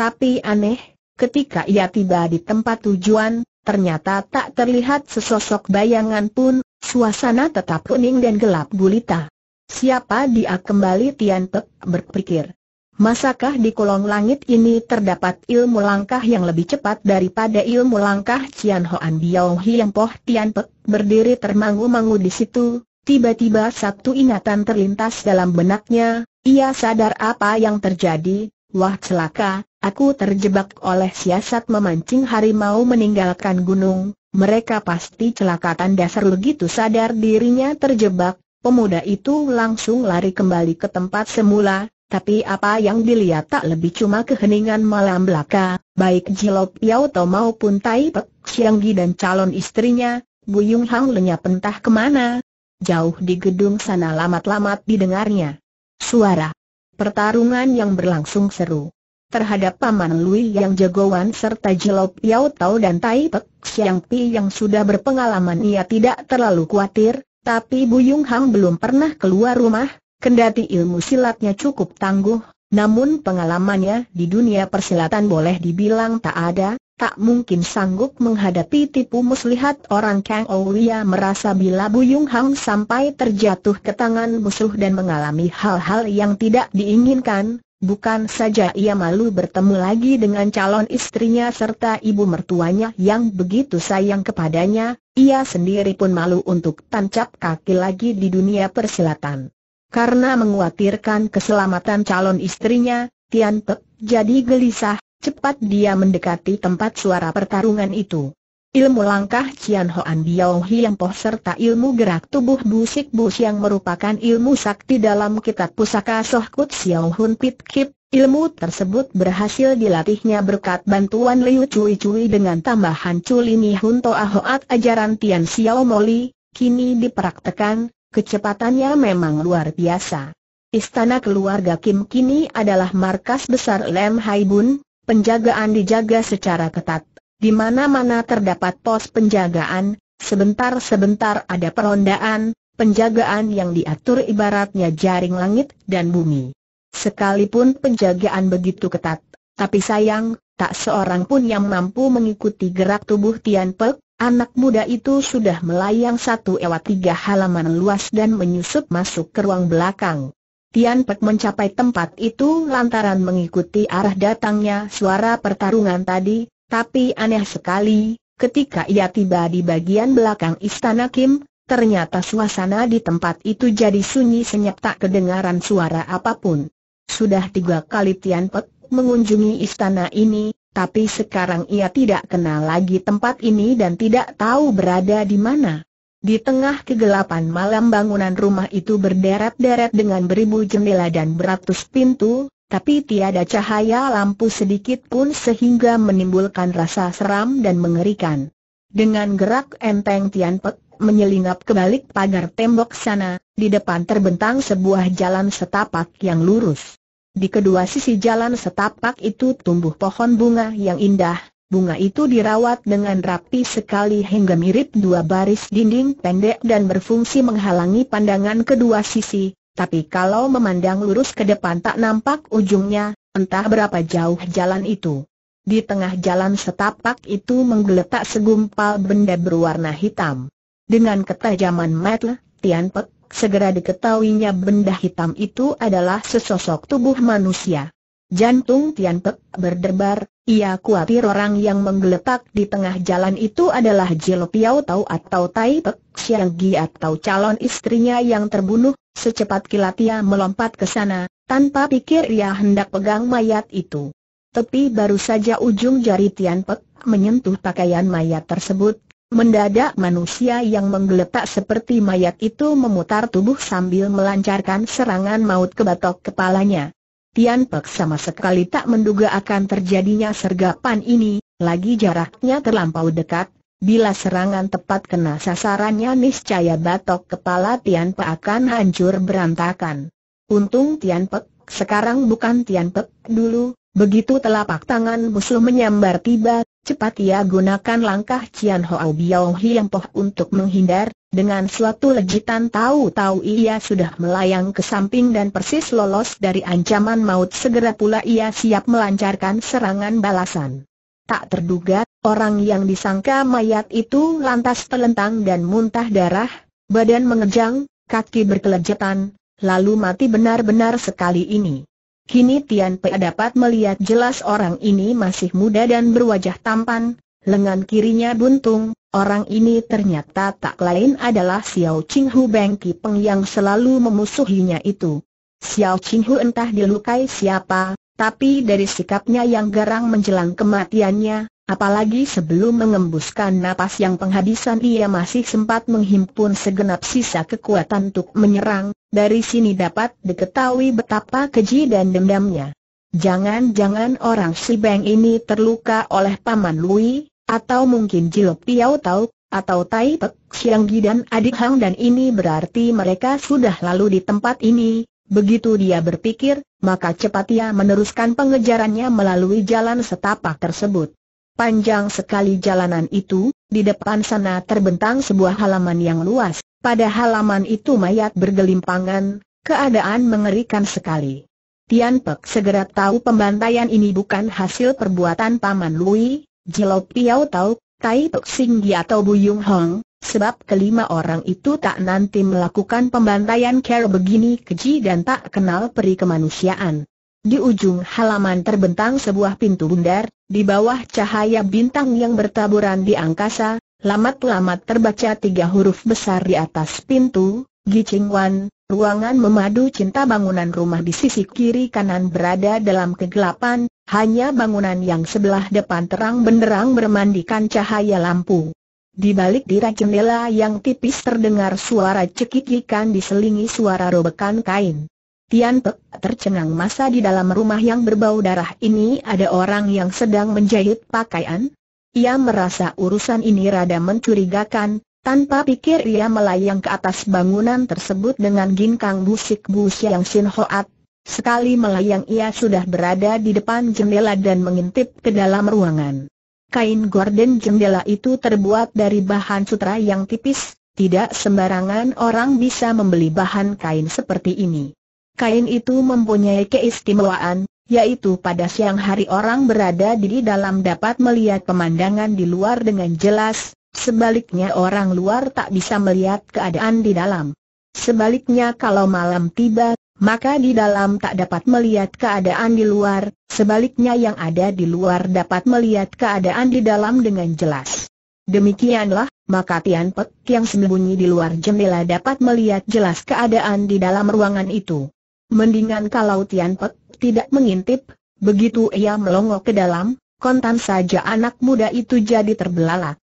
A: Tapi aneh, ketika ia tiba di tempat tujuan, ternyata tak terlihat sesosok bayangan pun, suasana tetap kuning dan gelap gulita. Siapa dia kembali Tian Pek berpikir. Masakah di kolong langit ini terdapat ilmu langkah yang lebih cepat daripada ilmu langkah Cian Hoan Biao Hiang Poh Tian Pek berdiri termangu-mangu di situ, tiba-tiba satu ingatan terlintas dalam benaknya, ia sadar apa yang terjadi, wah celaka, Aku terjebak oleh siasat memancing harimau meninggalkan gunung, mereka pasti celakatan dasar begitu sadar dirinya terjebak, pemuda itu langsung lari kembali ke tempat semula, tapi apa yang dilihat tak lebih cuma keheningan malam belaka, baik Jilop Yauto maupun Tai Pek Xianggi dan calon istrinya, Buyung Hang lenyap entah kemana. Jauh di gedung sana lamat-lamat didengarnya. Suara pertarungan yang berlangsung seru terhadap Paman Lui yang jagoan serta Jelop Yao Tao dan Tai Pek Siang Pi yang sudah berpengalaman ia tidak terlalu khawatir, tapi Bu Yung Hang belum pernah keluar rumah, kendati ilmu silatnya cukup tangguh, namun pengalamannya di dunia persilatan boleh dibilang tak ada, tak mungkin sanggup menghadapi tipu muslihat orang Kang Ouya merasa bila Bu Yung Hang sampai terjatuh ke tangan musuh dan mengalami hal-hal yang tidak diinginkan, Bukan saja ia malu bertemu lagi dengan calon istrinya serta ibu mertuanya yang begitu sayang kepadanya, ia sendiri pun malu untuk tancap kaki lagi di dunia persilatan. Karena menguatirkan keselamatan calon istrinya, Tian Pe jadi gelisah, cepat dia mendekati tempat suara pertarungan itu. Ilmu langkah Cian Hoan Biao Hiang Poh serta ilmu gerak tubuh Busik Bus yang merupakan ilmu sakti dalam kitab pusaka Soh Kut Xiao Hun Pit Kip, ilmu tersebut berhasil dilatihnya berkat bantuan Liu Cui Cui dengan tambahan Culi Mi Hun Toa Hoat ajaran Tian Xiao Moli, kini dipraktekan, kecepatannya memang luar biasa. Istana keluarga Kim kini adalah markas besar Lem Hai Bun, penjagaan dijaga secara ketat di mana-mana terdapat pos penjagaan, sebentar-sebentar ada perondaan, penjagaan yang diatur ibaratnya jaring langit dan bumi. Sekalipun penjagaan begitu ketat, tapi sayang, tak seorang pun yang mampu mengikuti gerak tubuh Tian Pek, anak muda itu sudah melayang satu ewa tiga halaman luas dan menyusup masuk ke ruang belakang. Tian Pek mencapai tempat itu lantaran mengikuti arah datangnya suara pertarungan tadi, tapi aneh sekali, ketika ia tiba di bagian belakang istana Kim, ternyata suasana di tempat itu jadi sunyi senyap tak kedengaran suara apapun. Sudah tiga kali Tian Pek mengunjungi istana ini, tapi sekarang ia tidak kenal lagi tempat ini dan tidak tahu berada di mana. Di tengah kegelapan malam bangunan rumah itu berderet-deret dengan beribu jendela dan beratus pintu, tapi tiada cahaya lampu sedikit pun sehingga menimbulkan rasa seram dan mengerikan. Dengan gerak enteng Tian Pek menyelinap ke balik pagar tembok sana, di depan terbentang sebuah jalan setapak yang lurus. Di kedua sisi jalan setapak itu tumbuh pohon bunga yang indah, bunga itu dirawat dengan rapi sekali hingga mirip dua baris dinding pendek dan berfungsi menghalangi pandangan kedua sisi, tapi kalau memandang lurus ke depan tak nampak ujungnya, entah berapa jauh jalan itu. Di tengah jalan setapak itu menggeletak segumpal benda berwarna hitam. Dengan ketajaman mata, Tian Pek segera diketahuinya benda hitam itu adalah sesosok tubuh manusia. Jantung Tian Pek berdebar, ia kuatir orang yang menggeletak di tengah jalan itu adalah Jilo Piao Tau atau Tai Pek Xiang atau calon istrinya yang terbunuh, secepat kilat ia melompat ke sana, tanpa pikir ia hendak pegang mayat itu. Tapi baru saja ujung jari Tian Pek menyentuh pakaian mayat tersebut, Mendadak manusia yang menggeletak seperti mayat itu memutar tubuh sambil melancarkan serangan maut ke batok kepalanya. Tian Pek sama sekali tak menduga akan terjadinya sergapan ini, lagi jaraknya terlampau dekat, bila serangan tepat kena sasarannya niscaya batok kepala Tian Pek akan hancur berantakan. Untung Tian Pek sekarang bukan Tian Pek dulu, begitu telapak tangan musuh menyambar tiba, Cepat ia gunakan langkah Cian Hoa Biao Hiam Poh untuk menghindar, dengan suatu lejitan tahu-tahu ia sudah melayang ke samping dan persis lolos dari ancaman maut segera pula ia siap melancarkan serangan balasan. Tak terduga, orang yang disangka mayat itu lantas telentang dan muntah darah, badan mengejang, kaki berkelejetan, lalu mati benar-benar sekali ini. Kini Tian Pei dapat melihat jelas orang ini masih muda dan berwajah tampan, lengan kirinya buntung, orang ini ternyata tak lain adalah Xiao Qinghu Hu Beng Ki Peng yang selalu memusuhinya itu. Xiao Qinghu Hu entah dilukai siapa, tapi dari sikapnya yang garang menjelang kematiannya, Apalagi sebelum mengembuskan napas yang penghabisan ia masih sempat menghimpun segenap sisa kekuatan untuk menyerang, dari sini dapat diketahui betapa keji dan dendamnya. Jangan-jangan orang si Beng ini terluka oleh Paman Lui, atau mungkin Jilop, Piau Tau, atau Tai Pek Siang Gi dan adik Hang dan ini berarti mereka sudah lalu di tempat ini, Begitu dia berpikir, maka cepat ia meneruskan pengejarannya melalui jalan setapak tersebut. Panjang sekali jalanan itu, di depan sana terbentang sebuah halaman yang luas. Pada halaman itu mayat bergelimpangan, keadaan mengerikan sekali. Tian Pek segera tahu pembantaian ini bukan hasil perbuatan Paman Lui, Jilau Piao tahu, Tai Pek Singgi atau Bu Yung Hong, sebab kelima orang itu tak nanti melakukan pembantaian care begini keji dan tak kenal peri kemanusiaan. Di ujung halaman terbentang sebuah pintu bundar, di bawah cahaya bintang yang bertaburan di angkasa, lamat-lamat terbaca tiga huruf besar di atas pintu, Gicing Wan, ruangan memadu cinta bangunan rumah di sisi kiri kanan berada dalam kegelapan, hanya bangunan yang sebelah depan terang benderang bermandikan cahaya lampu. Di balik tirai jendela yang tipis terdengar suara cekikikan diselingi suara robekan kain. Tian Pek tercengang masa di dalam rumah yang berbau darah ini ada orang yang sedang menjahit pakaian? Ia merasa urusan ini rada mencurigakan, tanpa pikir ia melayang ke atas bangunan tersebut dengan ginkang busik busi yang Sin Hoat. Sekali melayang ia sudah berada di depan jendela dan mengintip ke dalam ruangan. Kain gorden jendela itu terbuat dari bahan sutra yang tipis, tidak sembarangan orang bisa membeli bahan kain seperti ini. Kain itu mempunyai keistimewaan, yaitu pada siang hari orang berada di dalam dapat melihat pemandangan di luar dengan jelas, sebaliknya orang luar tak bisa melihat keadaan di dalam. Sebaliknya kalau malam tiba, maka di dalam tak dapat melihat keadaan di luar, sebaliknya yang ada di luar dapat melihat keadaan di dalam dengan jelas. Demikianlah, maka Tian Pek yang sembunyi di luar jendela dapat melihat jelas keadaan di dalam ruangan itu. Mendingan kalau Tian Pek tidak mengintip, begitu ia melongo ke dalam, kontan saja anak muda itu jadi terbelalak.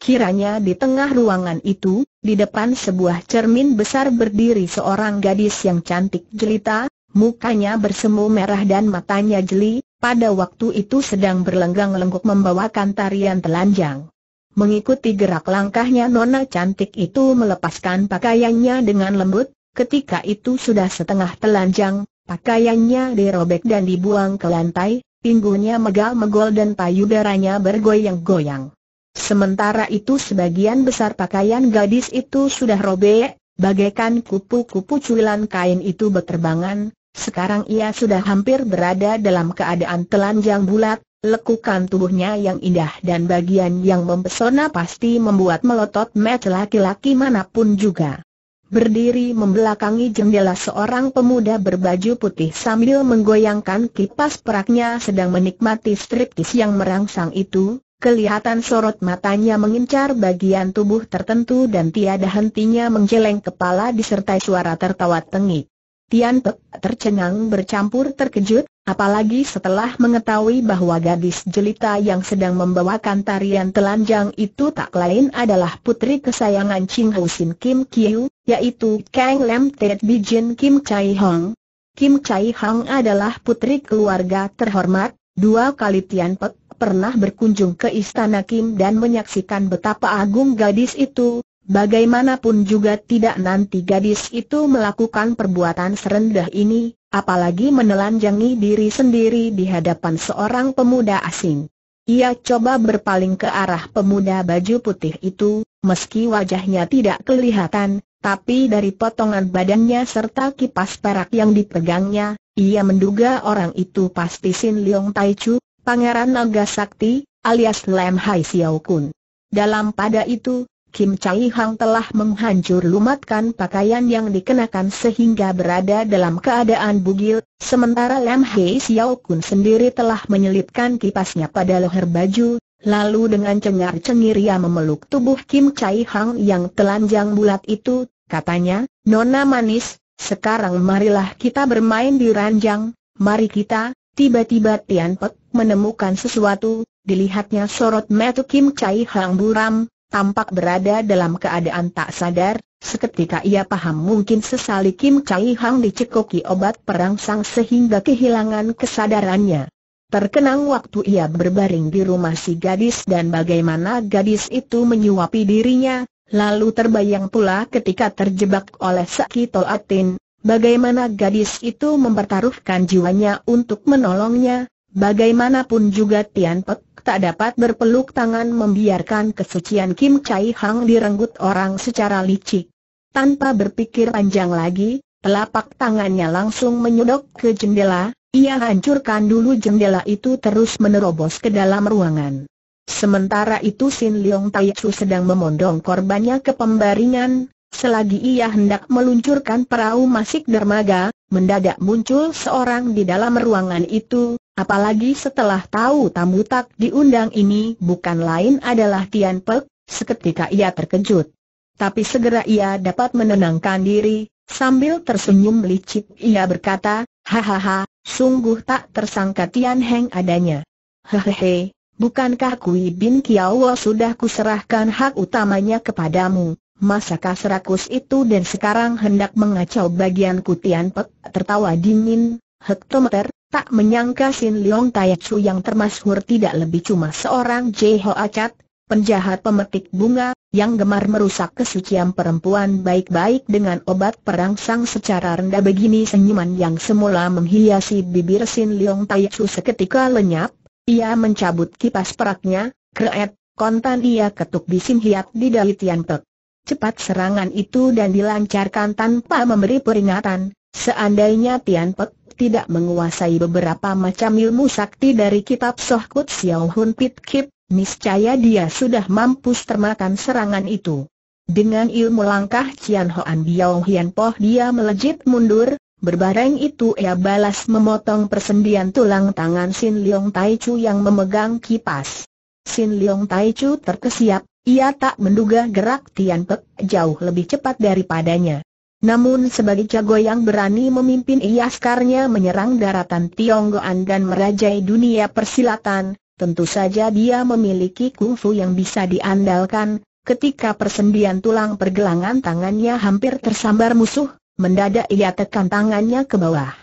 A: Kiranya di tengah ruangan itu, di depan sebuah cermin besar berdiri seorang gadis yang cantik jelita, mukanya bersemu merah dan matanya jeli, pada waktu itu sedang berlenggang-lengguk membawakan tarian telanjang. Mengikuti gerak langkahnya nona cantik itu melepaskan pakaiannya dengan lembut, Ketika itu sudah setengah telanjang, pakaiannya dirobek dan dibuang ke lantai, pinggulnya megal-megol dan payudaranya bergoyang-goyang. Sementara itu sebagian besar pakaian gadis itu sudah robek, bagaikan kupu-kupu cuilan kain itu berterbangan, sekarang ia sudah hampir berada dalam keadaan telanjang bulat, lekukan tubuhnya yang indah dan bagian yang mempesona pasti membuat melotot mata laki-laki manapun juga. Berdiri membelakangi jendela seorang pemuda berbaju putih sambil menggoyangkan kipas peraknya sedang menikmati striptis yang merangsang itu, kelihatan sorot matanya mengincar bagian tubuh tertentu dan tiada hentinya menjeleng kepala disertai suara tertawa tengik. Tian Pek tercengang bercampur terkejut, apalagi setelah mengetahui bahwa gadis jelita yang sedang membawakan tarian telanjang itu tak lain adalah putri kesayangan Ching Ho Sin Kim Kiu, yaitu Kang Lam Ted Bijin Kim Chai Hong. Kim Chai Hong adalah putri keluarga terhormat, dua kali Tian Pek pernah berkunjung ke istana Kim dan menyaksikan betapa agung gadis itu, Bagaimanapun juga tidak nanti gadis itu melakukan perbuatan serendah ini, apalagi menelanjangi diri sendiri di hadapan seorang pemuda asing. Ia coba berpaling ke arah pemuda baju putih itu, meski wajahnya tidak kelihatan, tapi dari potongan badannya serta kipas perak yang dipegangnya, ia menduga orang itu pasti Sin Leong Chu, Pangeran Naga Sakti, alias Lem Hai Xiao Kun. Dalam pada itu, Kim Chai Hang telah menghancur lumatkan pakaian yang dikenakan sehingga berada dalam keadaan bugil, sementara Lam Hei Xiao Kun sendiri telah menyelipkan kipasnya pada leher baju, lalu dengan cengar-cengir ia memeluk tubuh Kim Chai Hang yang telanjang bulat itu, katanya, Nona manis, sekarang marilah kita bermain di ranjang, mari kita, tiba-tiba Tian Pek menemukan sesuatu, dilihatnya sorot metu Kim Chai Hang buram, tampak berada dalam keadaan tak sadar, seketika ia paham mungkin sesali Kim Chai Hang dicekoki obat perangsang sehingga kehilangan kesadarannya. Terkenang waktu ia berbaring di rumah si gadis dan bagaimana gadis itu menyuapi dirinya, lalu terbayang pula ketika terjebak oleh Sakito Atin, bagaimana gadis itu mempertaruhkan jiwanya untuk menolongnya, bagaimanapun juga Tian Pek tak dapat berpeluk tangan membiarkan kesucian Kim Chai Hang direnggut orang secara licik. Tanpa berpikir panjang lagi, telapak tangannya langsung menyodok ke jendela, ia hancurkan dulu jendela itu terus menerobos ke dalam ruangan. Sementara itu Sin Leong Tai Chu sedang memondong korbannya ke pembaringan, Selagi ia hendak meluncurkan perahu masik dermaga, mendadak muncul seorang di dalam ruangan itu, apalagi setelah tahu tamu tak diundang ini bukan lain adalah Tian Pek, seketika ia terkejut. Tapi segera ia dapat menenangkan diri, sambil tersenyum licik ia berkata, Hahaha, sungguh tak tersangka Tian Heng adanya. Hehehe, bukankah Kui Bin Kiawo sudah kuserahkan hak utamanya kepadamu? Masakah serakus itu dan sekarang hendak mengacau bagian Kutian Pek? Tertawa dingin, hektometer, tak menyangka Sin Leong Tai yang termasyhur tidak lebih cuma seorang Jeho Acat, penjahat pemetik bunga, yang gemar merusak kesucian perempuan baik-baik dengan obat perangsang secara rendah begini senyuman yang semula menghiasi bibir Sin Leong Tai seketika lenyap, ia mencabut kipas peraknya, kreet, kontan ia ketuk bisim hiat di dahi Tian Pek. Cepat serangan itu dan dilancarkan tanpa memberi peringatan, seandainya Tian Pek tidak menguasai beberapa macam ilmu sakti dari kitab Sohkut Xiao Hun Pit Kip, niscaya dia sudah mampus termakan serangan itu. Dengan ilmu langkah Cian Hoan Biao Hian Poh dia melejit mundur, berbareng itu ia balas memotong persendian tulang tangan Sin Leong Tai Chu yang memegang kipas. Sin Leong Tai Chu terkesiap, ia tak menduga gerak Tian Pek jauh lebih cepat daripadanya. Namun sebagai jago yang berani memimpin iaskarnya menyerang daratan Tionggoan dan merajai dunia persilatan, tentu saja dia memiliki kungfu yang bisa diandalkan. Ketika persendian tulang pergelangan tangannya hampir tersambar musuh, mendadak ia tekan tangannya ke bawah.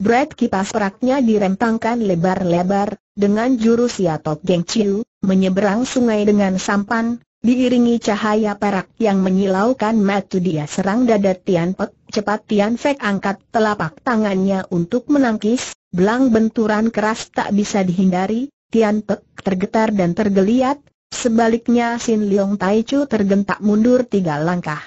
A: Brad kipas peraknya direntangkan lebar-lebar, dengan jurus Yatok Geng Chiu, menyeberang sungai dengan sampan, Diiringi cahaya perak yang menyilaukan mata dia serang dada Tian Pek, cepat Tian Fek angkat telapak tangannya untuk menangkis, belang benturan keras tak bisa dihindari, Tian Pek tergetar dan tergeliat, sebaliknya Sin Leong Tai Chu tergentak mundur tiga langkah.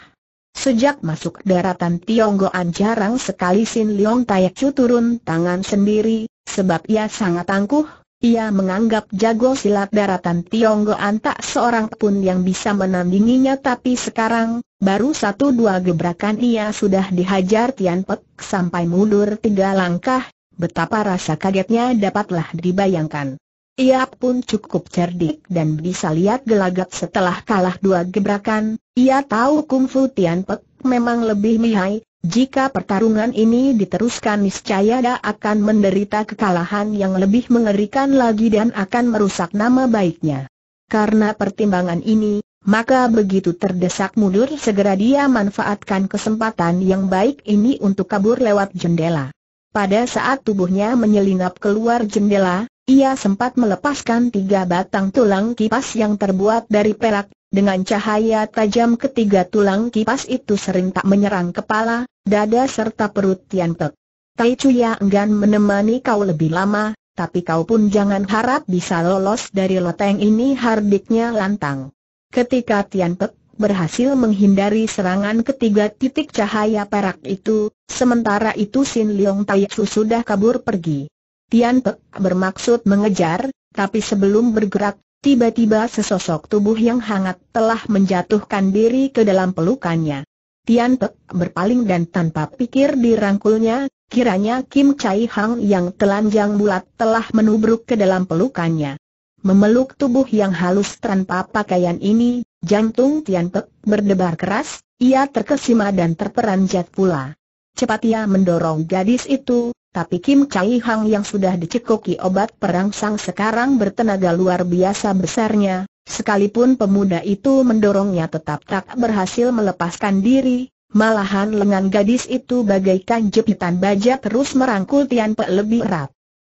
A: Sejak masuk daratan Tionggoan jarang sekali Sin Leong Tai Chu turun tangan sendiri, sebab ia sangat tangguh, ia menganggap jago silat daratan Tionggoan tak seorang pun yang bisa menandinginya tapi sekarang, baru satu dua gebrakan ia sudah dihajar Tian Pek sampai mundur tiga langkah, betapa rasa kagetnya dapatlah dibayangkan. Ia pun cukup cerdik dan bisa lihat gelagat setelah kalah dua gebrakan, ia tahu kungfu Tian Pek memang lebih mihai, jika pertarungan ini diteruskan niscaya dia akan menderita kekalahan yang lebih mengerikan lagi dan akan merusak nama baiknya. Karena pertimbangan ini, maka begitu terdesak mundur segera dia manfaatkan kesempatan yang baik ini untuk kabur lewat jendela. Pada saat tubuhnya menyelinap keluar jendela, ia sempat melepaskan tiga batang tulang kipas yang terbuat dari perak, dengan cahaya tajam ketiga tulang kipas itu sering tak menyerang kepala, dada serta perut Tian Pek. Tai Chuya enggan menemani kau lebih lama, tapi kau pun jangan harap bisa lolos dari loteng ini hardiknya lantang. Ketika Tian Pek berhasil menghindari serangan ketiga titik cahaya perak itu, sementara itu Sin Leong Tai Chu sudah kabur pergi. Tian Pek bermaksud mengejar, tapi sebelum bergerak, Tiba-tiba sesosok tubuh yang hangat telah menjatuhkan diri ke dalam pelukannya. Tian Pek berpaling dan tanpa pikir dirangkulnya, kiranya Kim Chai Hang yang telanjang bulat telah menubruk ke dalam pelukannya. Memeluk tubuh yang halus tanpa pakaian ini, jantung Tian Pek berdebar keras, ia terkesima dan terperanjat pula. Cepat ia mendorong gadis itu, tapi Kim Chai Hang yang sudah dicekoki obat perangsang sekarang bertenaga luar biasa besarnya, sekalipun pemuda itu mendorongnya tetap tak berhasil melepaskan diri, malahan lengan gadis itu bagaikan jepitan baja terus merangkul Tian Pe lebih erat.